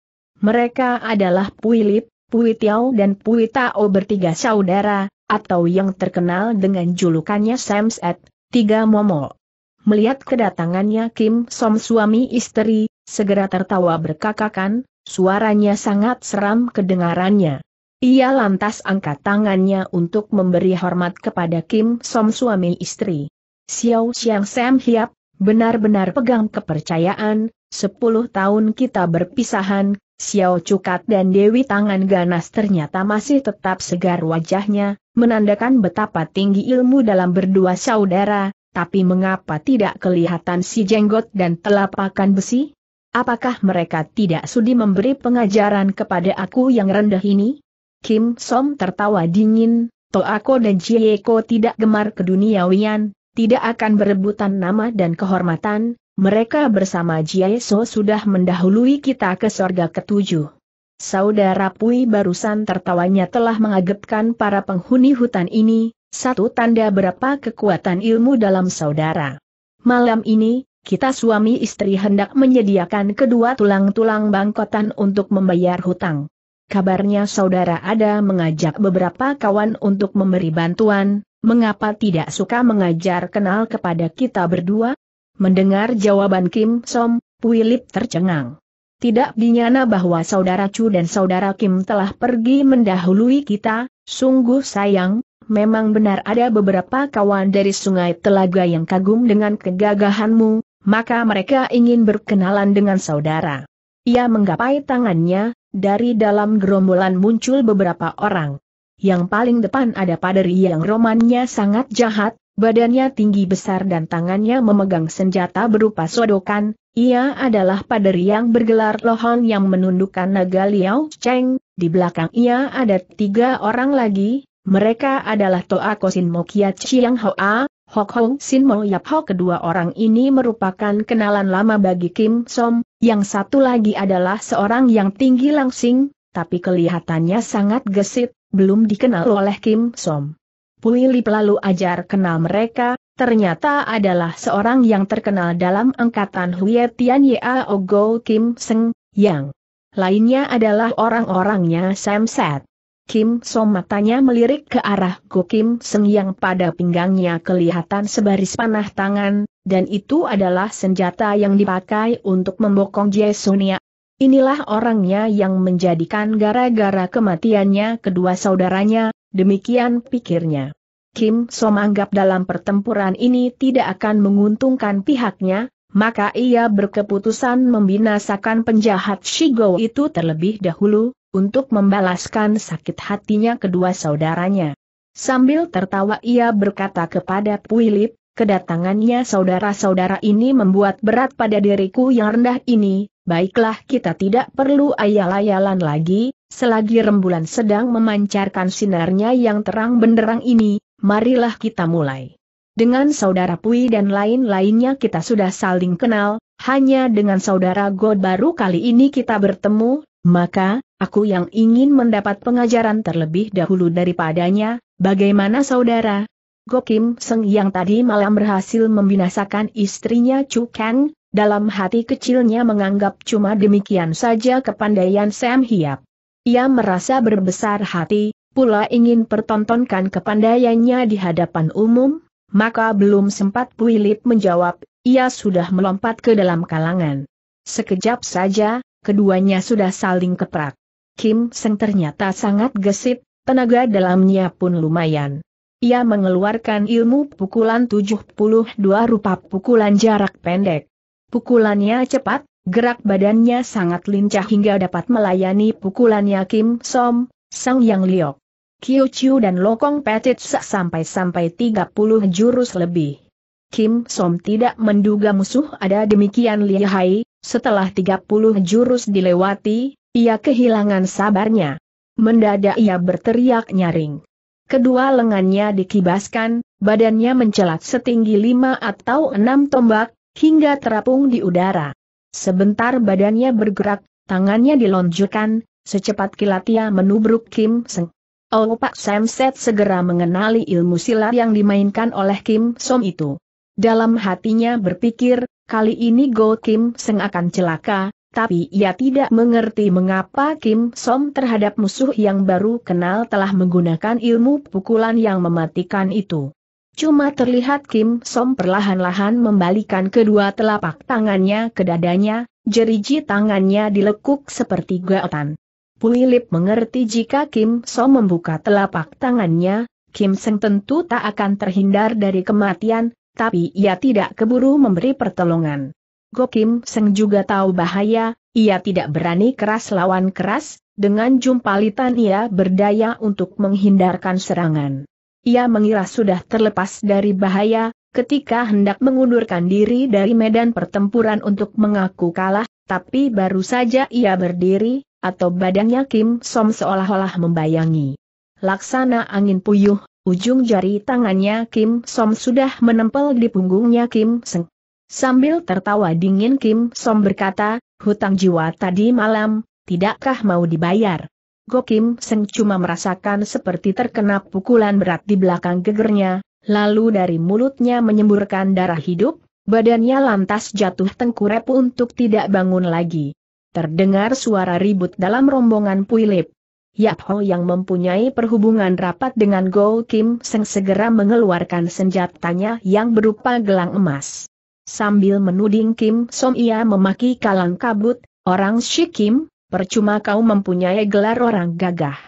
Mereka adalah Puilip, Pui Tiao dan Pui Tao bertiga saudara, atau yang terkenal dengan julukannya Sam's at, tiga momo. Melihat kedatangannya Kim Som suami istri, segera tertawa berkakakan, suaranya sangat seram kedengarannya. Ia lantas angkat tangannya untuk memberi hormat kepada Kim Som suami istri. Xiao Xiang Sam Hiap, benar-benar pegang kepercayaan, sepuluh tahun kita berpisahan, Xiao Cukat dan Dewi Tangan Ganas ternyata masih tetap segar wajahnya, menandakan betapa tinggi ilmu dalam berdua saudara, tapi mengapa tidak kelihatan si jenggot dan telapakan besi? Apakah mereka tidak sudi memberi pengajaran kepada aku yang rendah ini? Kim Som tertawa dingin, Toako dan Jieko tidak gemar keduniawian, tidak akan berebutan nama dan kehormatan, mereka bersama Jiaeso sudah mendahului kita ke sorga ketujuh. Saudara Pui barusan tertawanya telah mengagetkan para penghuni hutan ini, satu tanda berapa kekuatan ilmu dalam saudara. Malam ini, kita suami istri hendak menyediakan kedua tulang-tulang bangkotan untuk membayar hutang. Kabarnya saudara ada mengajak beberapa kawan untuk memberi bantuan, mengapa tidak suka mengajar kenal kepada kita berdua? Mendengar jawaban Kim Som, Wilip tercengang. Tidak dinyana bahwa saudara Chu dan saudara Kim telah pergi mendahului kita, sungguh sayang, memang benar ada beberapa kawan dari sungai telaga yang kagum dengan kegagahanmu, maka mereka ingin berkenalan dengan saudara. Ia menggapai tangannya, dari dalam gerombolan muncul beberapa orang. Yang paling depan ada paderi yang romannya sangat jahat, Badannya tinggi besar dan tangannya memegang senjata berupa sodokan, ia adalah paderi yang bergelar Lohon yang menundukkan naga Liao Cheng, di belakang ia ada tiga orang lagi, mereka adalah Toa Kosin Kia Chiang Hoa, Hok Hong Sin Mo Yap Ho kedua orang ini merupakan kenalan lama bagi Kim Som, yang satu lagi adalah seorang yang tinggi langsing, tapi kelihatannya sangat gesit, belum dikenal oleh Kim Som. Pui lalu ajar kenal mereka, ternyata adalah seorang yang terkenal dalam angkatan Huye Tian Yao Go Kim Seng, yang lainnya adalah orang-orangnya Sam Set. Kim So matanya melirik ke arah Go Kim Seng yang pada pinggangnya kelihatan sebaris panah tangan, dan itu adalah senjata yang dipakai untuk membokong Sunia. Inilah orangnya yang menjadikan gara-gara kematiannya kedua saudaranya, Demikian pikirnya. Kim So menganggap dalam pertempuran ini tidak akan menguntungkan pihaknya, maka ia berkeputusan membinasakan penjahat Shigo itu terlebih dahulu, untuk membalaskan sakit hatinya kedua saudaranya. Sambil tertawa ia berkata kepada Puilip, kedatangannya saudara-saudara ini membuat berat pada diriku yang rendah ini, baiklah kita tidak perlu ayal-ayalan lagi, Selagi rembulan sedang memancarkan sinarnya yang terang benderang ini, marilah kita mulai. Dengan saudara Pui dan lain-lainnya kita sudah saling kenal, hanya dengan saudara God baru kali ini kita bertemu, maka, aku yang ingin mendapat pengajaran terlebih dahulu daripadanya, bagaimana saudara? Go Kim Seng yang tadi malam berhasil membinasakan istrinya Chu Kang, dalam hati kecilnya menganggap cuma demikian saja kepandaian Sam Hiap. Ia merasa berbesar hati, pula ingin pertontonkan kepandaiannya di hadapan umum, maka belum sempat Puilip menjawab, ia sudah melompat ke dalam kalangan. Sekejap saja, keduanya sudah saling keprak. Kim Seng ternyata sangat gesit, tenaga dalamnya pun lumayan. Ia mengeluarkan ilmu pukulan 72 rupa pukulan jarak pendek. Pukulannya cepat, Gerak badannya sangat lincah hingga dapat melayani pukulannya Kim Som, Sang Yang Liok. Kyo Chiu dan Lokong Petit sampai-sampai 30 jurus lebih. Kim Som tidak menduga musuh ada demikian lihai, setelah 30 jurus dilewati, ia kehilangan sabarnya. Mendadak ia berteriak nyaring. Kedua lengannya dikibaskan, badannya mencelat setinggi lima atau enam tombak, hingga terapung di udara. Sebentar badannya bergerak, tangannya dilonjurkan, secepat kilat ia menubruk Kim Seng. Oh Pak Samset segera mengenali ilmu silat yang dimainkan oleh Kim Som itu. Dalam hatinya berpikir, kali ini Go Kim Seng akan celaka, tapi ia tidak mengerti mengapa Kim Som terhadap musuh yang baru kenal telah menggunakan ilmu pukulan yang mematikan itu. Cuma terlihat Kim Som perlahan-lahan membalikan kedua telapak tangannya ke dadanya, jeriji tangannya dilekuk seperti gaotan. Pulilip mengerti jika Kim Som membuka telapak tangannya, Kim Seng tentu tak akan terhindar dari kematian, tapi ia tidak keburu memberi pertolongan. Go Kim Seng juga tahu bahaya, ia tidak berani keras lawan keras, dengan jumpalitan ia berdaya untuk menghindarkan serangan. Ia mengira sudah terlepas dari bahaya, ketika hendak mengundurkan diri dari medan pertempuran untuk mengaku kalah, tapi baru saja ia berdiri, atau badannya Kim Som seolah-olah membayangi. Laksana angin puyuh, ujung jari tangannya Kim Som sudah menempel di punggungnya Kim Seng. Sambil tertawa dingin Kim Som berkata, hutang jiwa tadi malam, tidakkah mau dibayar? Gokim Seng cuma merasakan seperti terkena pukulan berat di belakang gegernya, lalu dari mulutnya menyemburkan darah hidup, badannya lantas jatuh tengkurep untuk tidak bangun lagi. Terdengar suara ribut dalam rombongan Puilip. Yap Ho yang mempunyai perhubungan rapat dengan Go Kim Seng segera mengeluarkan senjatanya yang berupa gelang emas. Sambil menuding Kim Som ia memaki kalang kabut, orang Shikim, percuma kau mempunyai gelar orang gagah.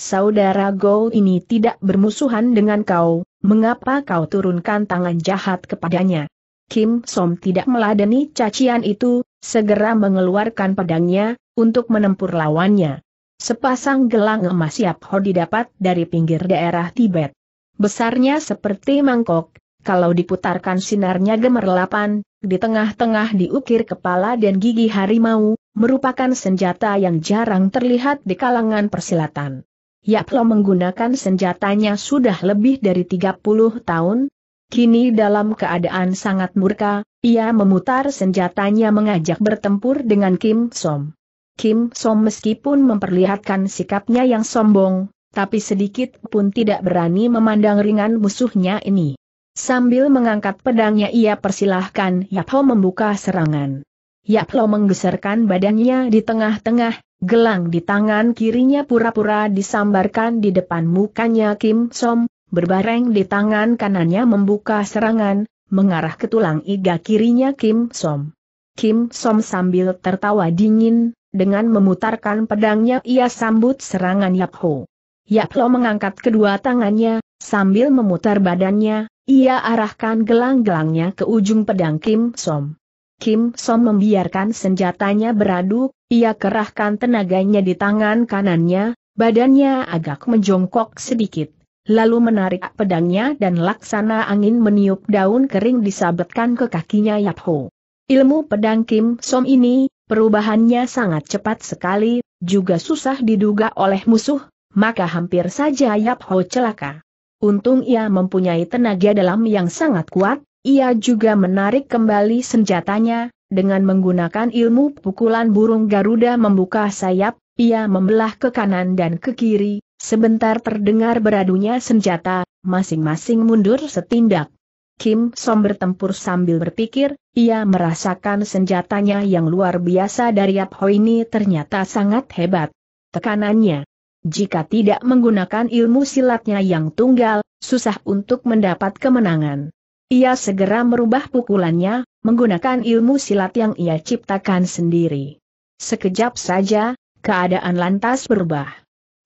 Saudara Go ini tidak bermusuhan dengan kau, mengapa kau turunkan tangan jahat kepadanya? Kim Som tidak meladeni cacian itu, segera mengeluarkan pedangnya, untuk menempur lawannya. Sepasang gelang emas siap Ho didapat dari pinggir daerah Tibet. Besarnya seperti mangkok, kalau diputarkan sinarnya gemerlapan, di tengah-tengah diukir kepala dan gigi harimau, merupakan senjata yang jarang terlihat di kalangan persilatan. Lo menggunakan senjatanya sudah lebih dari 30 tahun, Kini dalam keadaan sangat murka, ia memutar senjatanya mengajak bertempur dengan Kim Som. Kim Som meskipun memperlihatkan sikapnya yang sombong, tapi sedikit pun tidak berani memandang ringan musuhnya ini. Sambil mengangkat pedangnya ia persilahkan Yap Ho membuka serangan. Yap Lo menggeserkan badannya di tengah-tengah, gelang di tangan kirinya pura-pura disambarkan di depan mukanya Kim Som, berbareng di tangan kanannya membuka serangan, mengarah ke tulang iga kirinya Kim Som. Kim Som sambil tertawa dingin, dengan memutarkan pedangnya ia sambut serangan Yap Ho. Yap Lo mengangkat kedua tangannya, sambil memutar badannya, ia arahkan gelang-gelangnya ke ujung pedang Kim Som. Kim Song membiarkan senjatanya beradu, ia kerahkan tenaganya di tangan kanannya, badannya agak menjongkok sedikit. Lalu menarik pedangnya dan laksana angin meniup daun kering disabetkan ke kakinya Yap Ho. Ilmu pedang Kim Som ini, perubahannya sangat cepat sekali, juga susah diduga oleh musuh, maka hampir saja Yap Ho celaka. Untung ia mempunyai tenaga dalam yang sangat kuat, ia juga menarik kembali senjatanya, dengan menggunakan ilmu pukulan burung Garuda membuka sayap, ia membelah ke kanan dan ke kiri, sebentar terdengar beradunya senjata, masing-masing mundur setindak. Kim Som bertempur sambil berpikir, ia merasakan senjatanya yang luar biasa dari Yap Ho ini ternyata sangat hebat. Tekanannya. Jika tidak menggunakan ilmu silatnya yang tunggal, susah untuk mendapat kemenangan. Ia segera merubah pukulannya, menggunakan ilmu silat yang ia ciptakan sendiri. Sekejap saja, keadaan lantas berubah.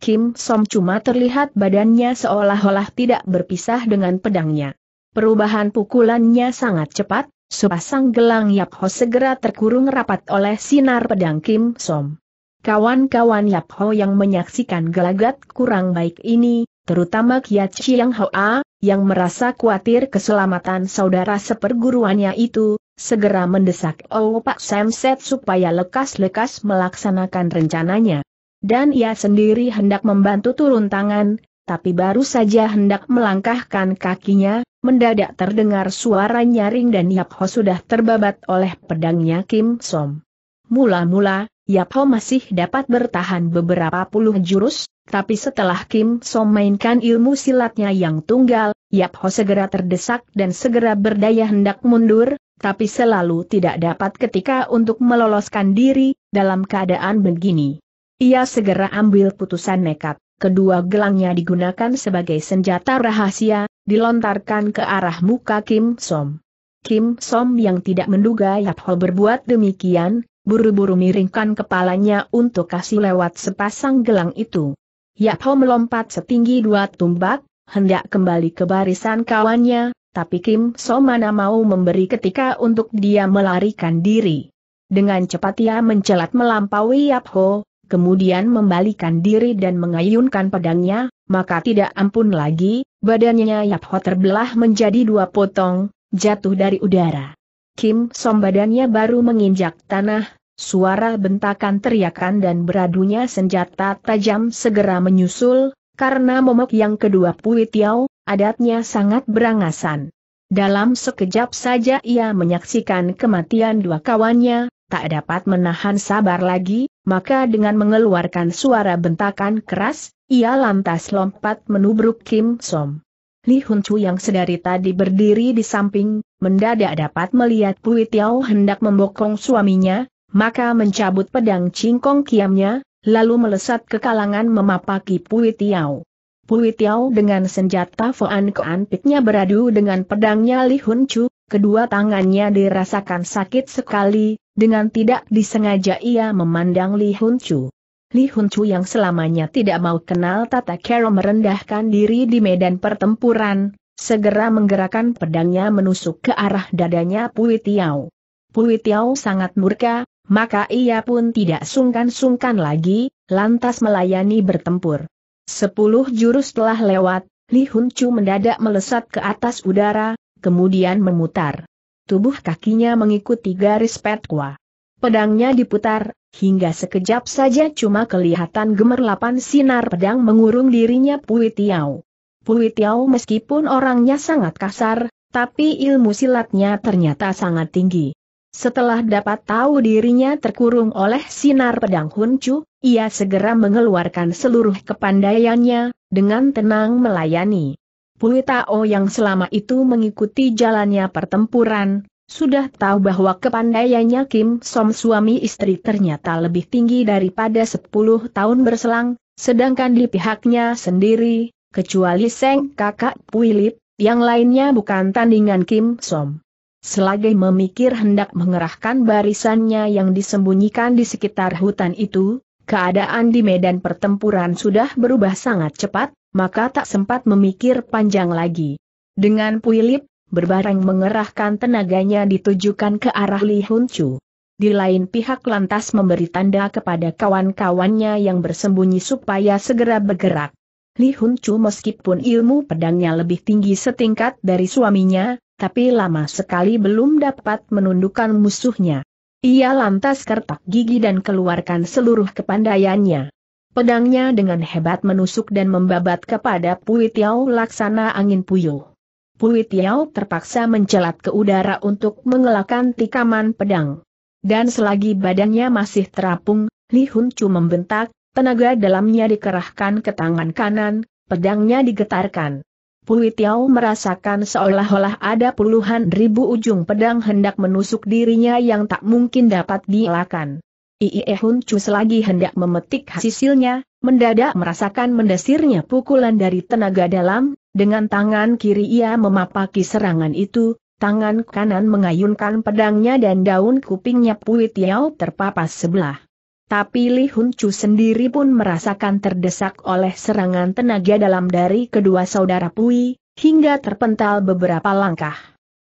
Kim Som cuma terlihat badannya seolah-olah tidak berpisah dengan pedangnya. Perubahan pukulannya sangat cepat, sepasang gelang Yap Ho segera terkurung rapat oleh sinar pedang Kim Som. Kawan-kawan Yap Ho yang menyaksikan gelagat kurang baik ini, terutama Kiat Chiang Hoa, yang merasa khawatir keselamatan saudara seperguruannya itu, segera mendesak Oh Pak Samset supaya lekas-lekas melaksanakan rencananya. Dan ia sendiri hendak membantu turun tangan, tapi baru saja hendak melangkahkan kakinya, mendadak terdengar suara nyaring dan Yap Ho sudah terbabat oleh pedangnya Kim Som. Mula-mula, Yap Ho masih dapat bertahan beberapa puluh jurus, tapi setelah Kim Som mainkan ilmu silatnya yang tunggal, Yap Ho segera terdesak dan segera berdaya hendak mundur, tapi selalu tidak dapat ketika untuk meloloskan diri, dalam keadaan begini. Ia segera ambil putusan nekat, kedua gelangnya digunakan sebagai senjata rahasia, dilontarkan ke arah muka Kim Som. Kim Som yang tidak menduga Yap Ho berbuat demikian, buru-buru miringkan kepalanya untuk kasih lewat sepasang gelang itu. Yap Ho melompat setinggi dua tumbak, hendak kembali ke barisan kawannya, tapi Kim So mana mau memberi ketika untuk dia melarikan diri. Dengan cepat ia mencelat melampaui Yap Ho, kemudian membalikan diri dan mengayunkan pedangnya, maka tidak ampun lagi, badannya Yap Ho terbelah menjadi dua potong, jatuh dari udara. Kim Som badannya baru menginjak tanah, Suara bentakan teriakan dan beradunya senjata tajam segera menyusul, karena momok yang kedua Pui Tiao, adatnya sangat berangasan. Dalam sekejap saja ia menyaksikan kematian dua kawannya, tak dapat menahan sabar lagi, maka dengan mengeluarkan suara bentakan keras, ia lantas lompat menubruk Kim Som. Li Hun Chu yang sedari tadi berdiri di samping, mendadak dapat melihat Pui Tiao hendak membokong suaminya, maka mencabut pedang cingkong kiamnya, lalu melesat ke kalangan memapaki Pui Tiao. Pui Tiao dengan senjata Foan Piknya beradu dengan pedangnya Li Hun Chu, kedua tangannya dirasakan sakit sekali, dengan tidak disengaja ia memandang Li Hun Chu. Li Hun Chu yang selamanya tidak mau kenal tata cara merendahkan diri di medan pertempuran, segera menggerakkan pedangnya menusuk ke arah dadanya Pui Tiao. Pui Tiao sangat murka, maka ia pun tidak sungkan-sungkan lagi, lantas melayani bertempur. Sepuluh jurus telah lewat, Li Hun Chu mendadak melesat ke atas udara, kemudian memutar. Tubuh kakinya mengikuti garis petkwa. Pedangnya diputar, hingga sekejap saja cuma kelihatan gemerlapan sinar pedang mengurung dirinya Pui Tiao. Pui Tiao meskipun orangnya sangat kasar, tapi ilmu silatnya ternyata sangat tinggi. Setelah dapat tahu dirinya terkurung oleh sinar pedang Huncu, ia segera mengeluarkan seluruh kepandaiannya, dengan tenang melayani. Pui Tao yang selama itu mengikuti jalannya pertempuran, sudah tahu bahwa kepandaiannya Kim Som suami istri ternyata lebih tinggi daripada 10 tahun berselang, sedangkan di pihaknya sendiri, kecuali Seng kakak Pui Lip, yang lainnya bukan tandingan Kim Som. Selagi memikir hendak mengerahkan barisannya yang disembunyikan di sekitar hutan itu, keadaan di medan pertempuran sudah berubah sangat cepat, maka tak sempat memikir panjang lagi. Dengan Puilip, berbareng mengerahkan tenaganya ditujukan ke arah Li Hunchu. Di lain pihak lantas memberi tanda kepada kawan-kawannya yang bersembunyi supaya segera bergerak. Li Hunchu meskipun ilmu pedangnya lebih tinggi setingkat dari suaminya, tapi lama sekali belum dapat menundukkan musuhnya. Ia lantas kertak gigi dan keluarkan seluruh kepandaiannya. Pedangnya dengan hebat menusuk dan membabat kepada Pui laksana angin puyuh. Pui terpaksa mencelat ke udara untuk mengelakkan tikaman pedang. Dan selagi badannya masih terapung, Li Hun membentak, tenaga dalamnya dikerahkan ke tangan kanan, pedangnya digetarkan. Pui Tiao merasakan seolah-olah ada puluhan ribu ujung pedang hendak menusuk dirinya yang tak mungkin dapat dielakkan. Iie Hun Chu selagi hendak memetik sisilnya, mendadak merasakan mendesirnya pukulan dari tenaga dalam, dengan tangan kiri ia memapaki serangan itu, tangan kanan mengayunkan pedangnya dan daun kupingnya Pui Tiao terpapas sebelah. Tapi Li Hun Chu sendiri pun merasakan terdesak oleh serangan tenaga dalam dari kedua saudara Pui, hingga terpental beberapa langkah.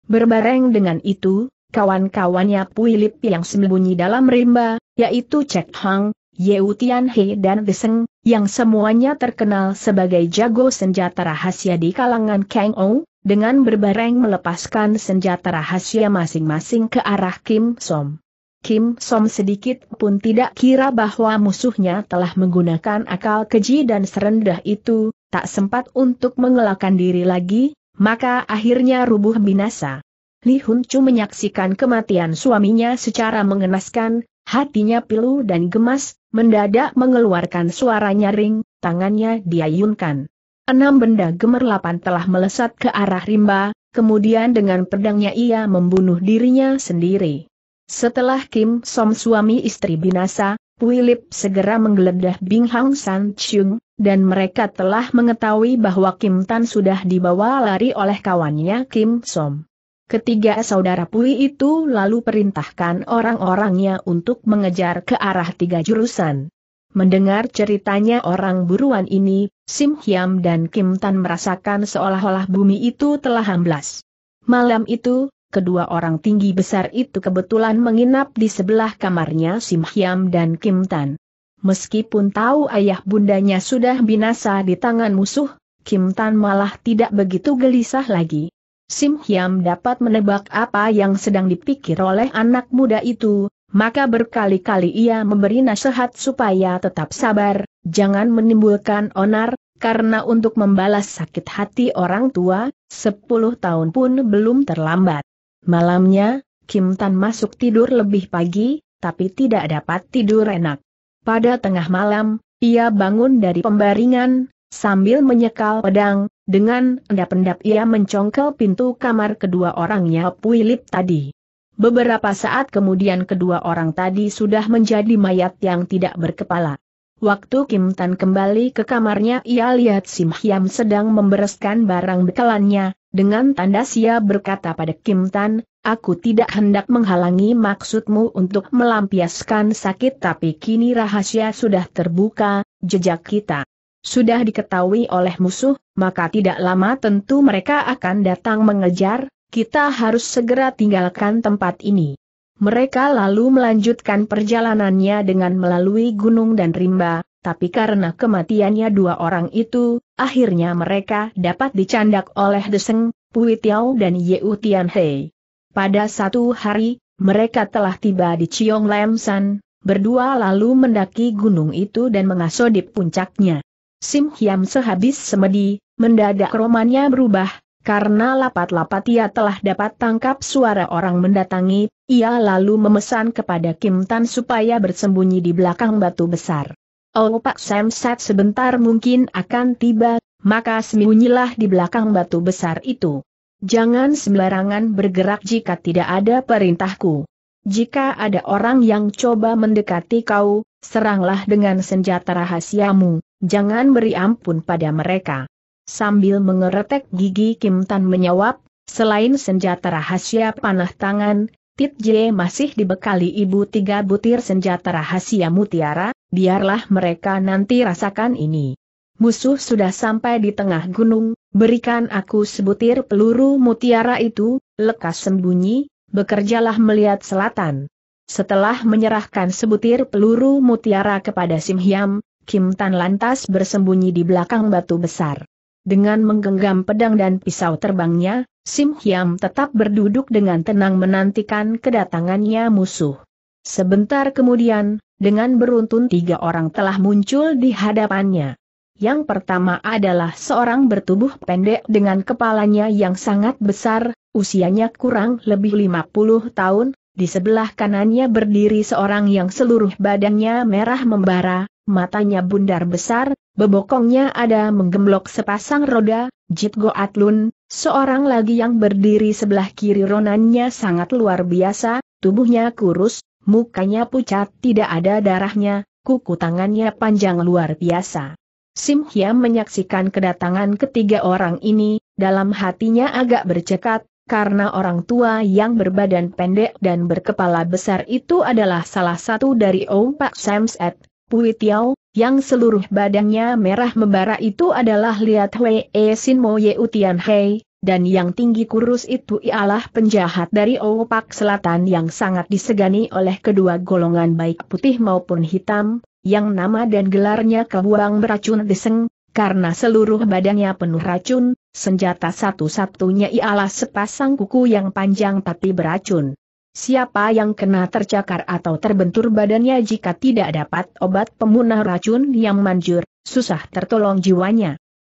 Berbareng dengan itu, kawan-kawannya Pui Lip yang sembunyi dalam rimba, yaitu Cek Hang, Yeu Tian He dan Deseng, yang semuanya terkenal sebagai jago senjata rahasia di kalangan Kang Ou, dengan berbareng melepaskan senjata rahasia masing-masing ke arah Kim Som. Kim Som sedikit pun tidak kira bahwa musuhnya telah menggunakan akal keji dan serendah itu, tak sempat untuk mengelakkan diri lagi, maka akhirnya rubuh binasa. Li Hun Chu menyaksikan kematian suaminya secara mengenaskan, hatinya pilu dan gemas, mendadak mengeluarkan suara nyaring, tangannya diayunkan. Enam benda gemerlapan telah melesat ke arah rimba, kemudian dengan pedangnya ia membunuh dirinya sendiri. Setelah Kim Som suami istri binasa, Wilip segera menggeledah Bing Hang San Chung, dan mereka telah mengetahui bahwa Kim Tan sudah dibawa lari oleh kawannya Kim Som. Ketiga saudara Pui itu lalu perintahkan orang-orangnya untuk mengejar ke arah tiga jurusan. Mendengar ceritanya orang buruan ini, Sim Hyam dan Kim Tan merasakan seolah-olah bumi itu telah hamblas. Malam itu, kedua orang tinggi besar itu kebetulan menginap di sebelah kamarnya Sim Hyam dan Kim Tan. Meskipun tahu ayah bundanya sudah binasa di tangan musuh, Kim Tan malah tidak begitu gelisah lagi. Sim Hyam dapat menebak apa yang sedang dipikir oleh anak muda itu, maka berkali-kali ia memberi nasihat supaya tetap sabar, jangan menimbulkan onar, karena untuk membalas sakit hati orang tua, 10 tahun pun belum terlambat. Malamnya, Kim Tan masuk tidur lebih pagi, tapi tidak dapat tidur enak. Pada tengah malam, ia bangun dari pembaringan, sambil menyekal pedang, dengan endap-endap ia mencongkel pintu kamar kedua orangnya Puilip tadi. Beberapa saat kemudian kedua orang tadi sudah menjadi mayat yang tidak berkepala. Waktu Kim Tan kembali ke kamarnya ia lihat Sim Hyam sedang membereskan barang bekalannya, dengan tanda sia berkata pada Kim Tan, aku tidak hendak menghalangi maksudmu untuk melampiaskan sakit tapi kini rahasia sudah terbuka, jejak kita sudah diketahui oleh musuh, maka tidak lama tentu mereka akan datang mengejar, kita harus segera tinggalkan tempat ini. Mereka lalu melanjutkan perjalanannya dengan melalui gunung dan rimba, tapi karena kematiannya dua orang itu, akhirnya mereka dapat dicandak oleh Deseng, Pui Tiao dan Yeu Tianhei. Pada satu hari, mereka telah tiba di Chiong Lam San, berdua lalu mendaki gunung itu dan mengaso di puncaknya. Sim Hiam sehabis semedi, mendadak romannya berubah, karena lapat-lapat ia telah dapat tangkap suara orang mendatangi, ia lalu memesan kepada Kim Tan supaya bersembunyi di belakang batu besar. Oh Pak Samsat sebentar mungkin akan tiba, maka sembunyilah di belakang batu besar itu. Jangan sembarangan bergerak jika tidak ada perintahku. Jika ada orang yang coba mendekati kau, seranglah dengan senjata rahasiamu, jangan beri ampun pada mereka. Sambil mengeretek gigi Kim Tan menyawab, selain senjata rahasia panah tangan, Tit Jie masih dibekali ibu tiga butir senjata rahasia mutiara, biarlah mereka nanti rasakan ini. Musuh sudah sampai di tengah gunung, berikan aku sebutir peluru mutiara itu, lekas sembunyi, bekerjalah melihat selatan. Setelah menyerahkan sebutir peluru mutiara kepada Sim Hyam Kim Tan lantas bersembunyi di belakang batu besar. Dengan menggenggam pedang dan pisau terbangnya, Sim Hyam tetap berduduk dengan tenang menantikan kedatangannya musuh. Sebentar kemudian, dengan beruntun tiga orang telah muncul di hadapannya. Yang pertama adalah seorang bertubuh pendek dengan kepalanya yang sangat besar, usianya kurang lebih 50 tahun, di sebelah kanannya berdiri seorang yang seluruh badannya merah membara, matanya bundar besar, bebokongnya ada menggemblok sepasang roda, Jit Atlun, seorang lagi yang berdiri sebelah kiri ronannya sangat luar biasa, tubuhnya kurus, mukanya pucat tidak ada darahnya, kuku tangannya panjang luar biasa. Sim Hiam menyaksikan kedatangan ketiga orang ini, dalam hatinya agak bercekat, karena orang tua yang berbadan pendek dan berkepala besar itu adalah salah satu dari Om Sam's Sam's Pui Tiao, yang seluruh badannya merah membara itu adalah Liat Hwee Sin Mo Ye Utian Hei, dan yang tinggi kurus itu ialah penjahat dari Opak Selatan yang sangat disegani oleh kedua golongan baik putih maupun hitam, yang nama dan gelarnya kebuang beracun deseng, karena seluruh badannya penuh racun, senjata satu-satunya ialah sepasang kuku yang panjang tapi beracun. Siapa yang kena tercakar atau terbentur badannya jika tidak dapat obat pemunah racun yang manjur, susah tertolong jiwanya.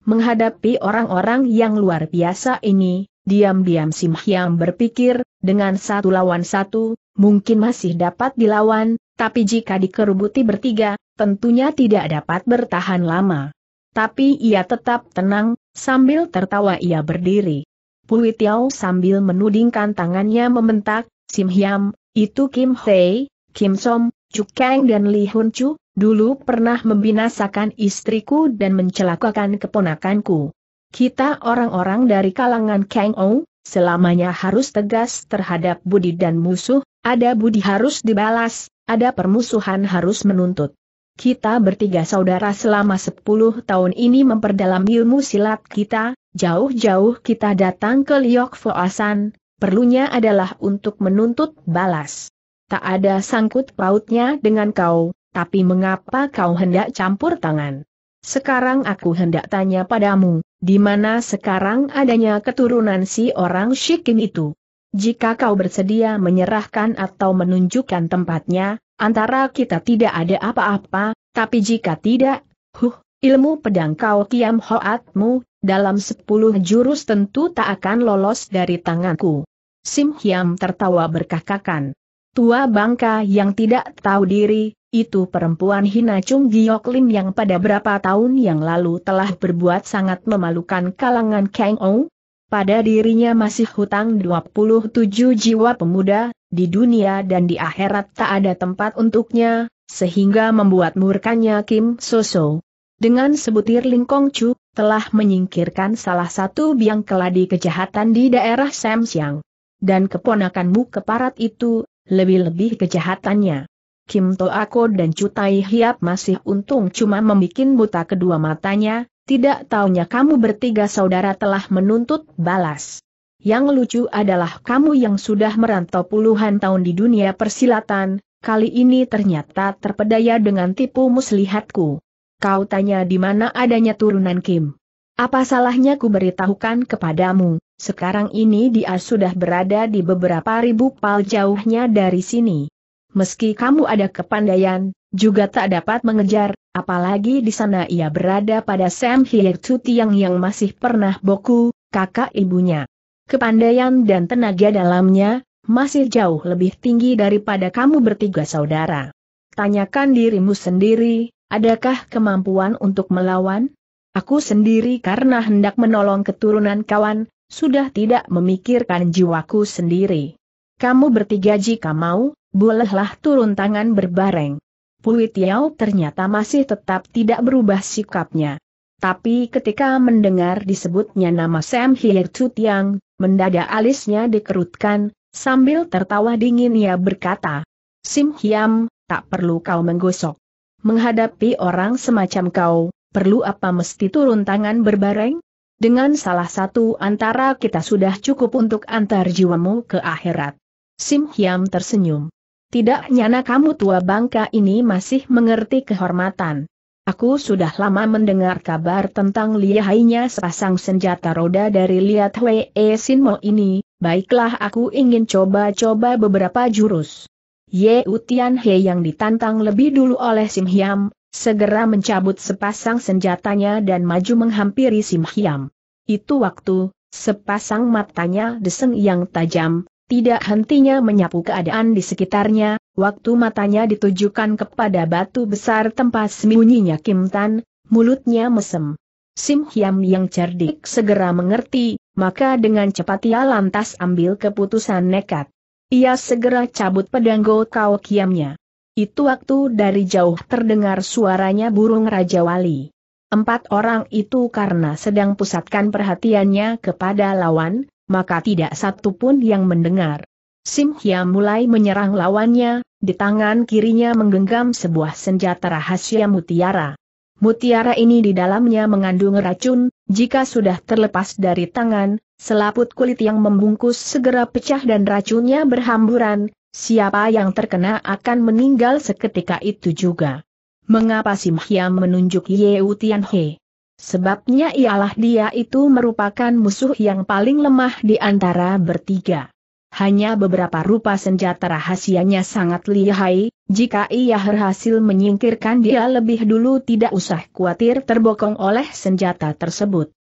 Menghadapi orang-orang yang luar biasa ini, diam-diam Sim Hyang berpikir, dengan satu lawan satu, mungkin masih dapat dilawan, tapi jika dikerubuti bertiga, tentunya tidak dapat bertahan lama. Tapi ia tetap tenang, sambil tertawa ia berdiri. Pui Tiao sambil menudingkan tangannya mementak, Sim Hyam, itu Kim Hei, Kim Som, Cukeng dan Li Hun Chu, dulu pernah membinasakan istriku dan mencelakakan keponakanku. Kita orang-orang dari kalangan Kang Ou, selamanya harus tegas terhadap budi dan musuh, ada budi harus dibalas, ada permusuhan harus menuntut. Kita bertiga saudara selama sepuluh tahun ini memperdalam ilmu silat kita, jauh-jauh kita datang ke Liok Foasan, perlunya adalah untuk menuntut balas. Tak ada sangkut pautnya dengan kau, tapi mengapa kau hendak campur tangan? Sekarang aku hendak tanya padamu, di mana sekarang adanya keturunan si orang Shikin itu? Jika kau bersedia menyerahkan atau menunjukkan tempatnya, antara kita tidak ada apa-apa, tapi jika tidak, huh, ilmu pedang kau kiam hoatmu, dalam sepuluh jurus tentu tak akan lolos dari tanganku. Sim Hiam tertawa berkakakan. Tua bangka yang tidak tahu diri, itu perempuan Hina Chung Giok Lim yang pada berapa tahun yang lalu telah berbuat sangat memalukan kalangan Kang Ou. Pada dirinya masih hutang 27 jiwa pemuda, di dunia dan di akhirat tak ada tempat untuknya, sehingga membuat murkanya Kim So So. Dengan sebutir Lingkong Chu, telah menyingkirkan salah satu biang keladi kejahatan di daerah Sam Siang Dan keponakanmu keparat itu, lebih-lebih kejahatannya. Kim Toako dan Cutai Hiap masih untung cuma membuat buta kedua matanya, tidak taunya kamu bertiga saudara telah menuntut balas. Yang lucu adalah kamu yang sudah merantau puluhan tahun di dunia persilatan, kali ini ternyata terpedaya dengan tipu muslihatku. Kau tanya di mana adanya turunan Kim. Apa salahnya ku beritahukan kepadamu, sekarang ini dia sudah berada di beberapa ribu pal jauhnya dari sini. Meski kamu ada kepandaian, juga tak dapat mengejar, apalagi di sana ia berada pada Sam Hyetu Tiang yang masih pernah boku, kakak ibunya. Kepandaian dan tenaga dalamnya, masih jauh lebih tinggi daripada kamu bertiga saudara. Tanyakan dirimu sendiri, adakah kemampuan untuk melawan? Aku sendiri karena hendak menolong keturunan kawan, sudah tidak memikirkan jiwaku sendiri. Kamu bertiga jika mau, bolehlah turun tangan berbareng. Pui Tiao ternyata masih tetap tidak berubah sikapnya. Tapi ketika mendengar disebutnya nama Sam Hir Tiang, mendadak alisnya dikerutkan, sambil tertawa dingin ia berkata, Sim Hiam, tak perlu kau menggosok. Menghadapi orang semacam kau, perlu apa mesti turun tangan berbareng? Dengan salah satu antara kita sudah cukup untuk antar jiwamu ke akhirat. Sim Hiam tersenyum. Tidak nyana kamu tua bangka ini masih mengerti kehormatan. Aku sudah lama mendengar kabar tentang lihainya sepasang senjata roda dari Liat Hwee Mo ini, baiklah aku ingin coba-coba beberapa jurus. Ye Utian He yang ditantang lebih dulu oleh Sim Hiam, Segera mencabut sepasang senjatanya dan maju menghampiri Sim Hiam. Itu waktu, sepasang matanya deseng yang tajam, tidak hentinya menyapu keadaan di sekitarnya, waktu matanya ditujukan kepada batu besar tempat sembunyinya Kim Tan, mulutnya mesem. Sim Hiam yang cerdik segera mengerti, maka dengan cepat ia lantas ambil keputusan nekat. Ia segera cabut pedang Go Kao Kiamnya. Itu waktu dari jauh terdengar suaranya burung Raja Wali. Empat orang itu karena sedang pusatkan perhatiannya kepada lawan, maka tidak satu pun yang mendengar. Sim Hia mulai menyerang lawannya, di tangan kirinya menggenggam sebuah senjata rahasia mutiara. Mutiara ini di dalamnya mengandung racun, jika sudah terlepas dari tangan, selaput kulit yang membungkus segera pecah dan racunnya berhamburan, Siapa yang terkena akan meninggal seketika itu juga. Mengapa Simhia menunjuk Yeu Tianhe? Sebabnya ialah dia itu merupakan musuh yang paling lemah di antara bertiga. Hanya beberapa rupa senjata rahasianya sangat lihai, jika ia berhasil menyingkirkan dia lebih dulu tidak usah khawatir terbokong oleh senjata tersebut.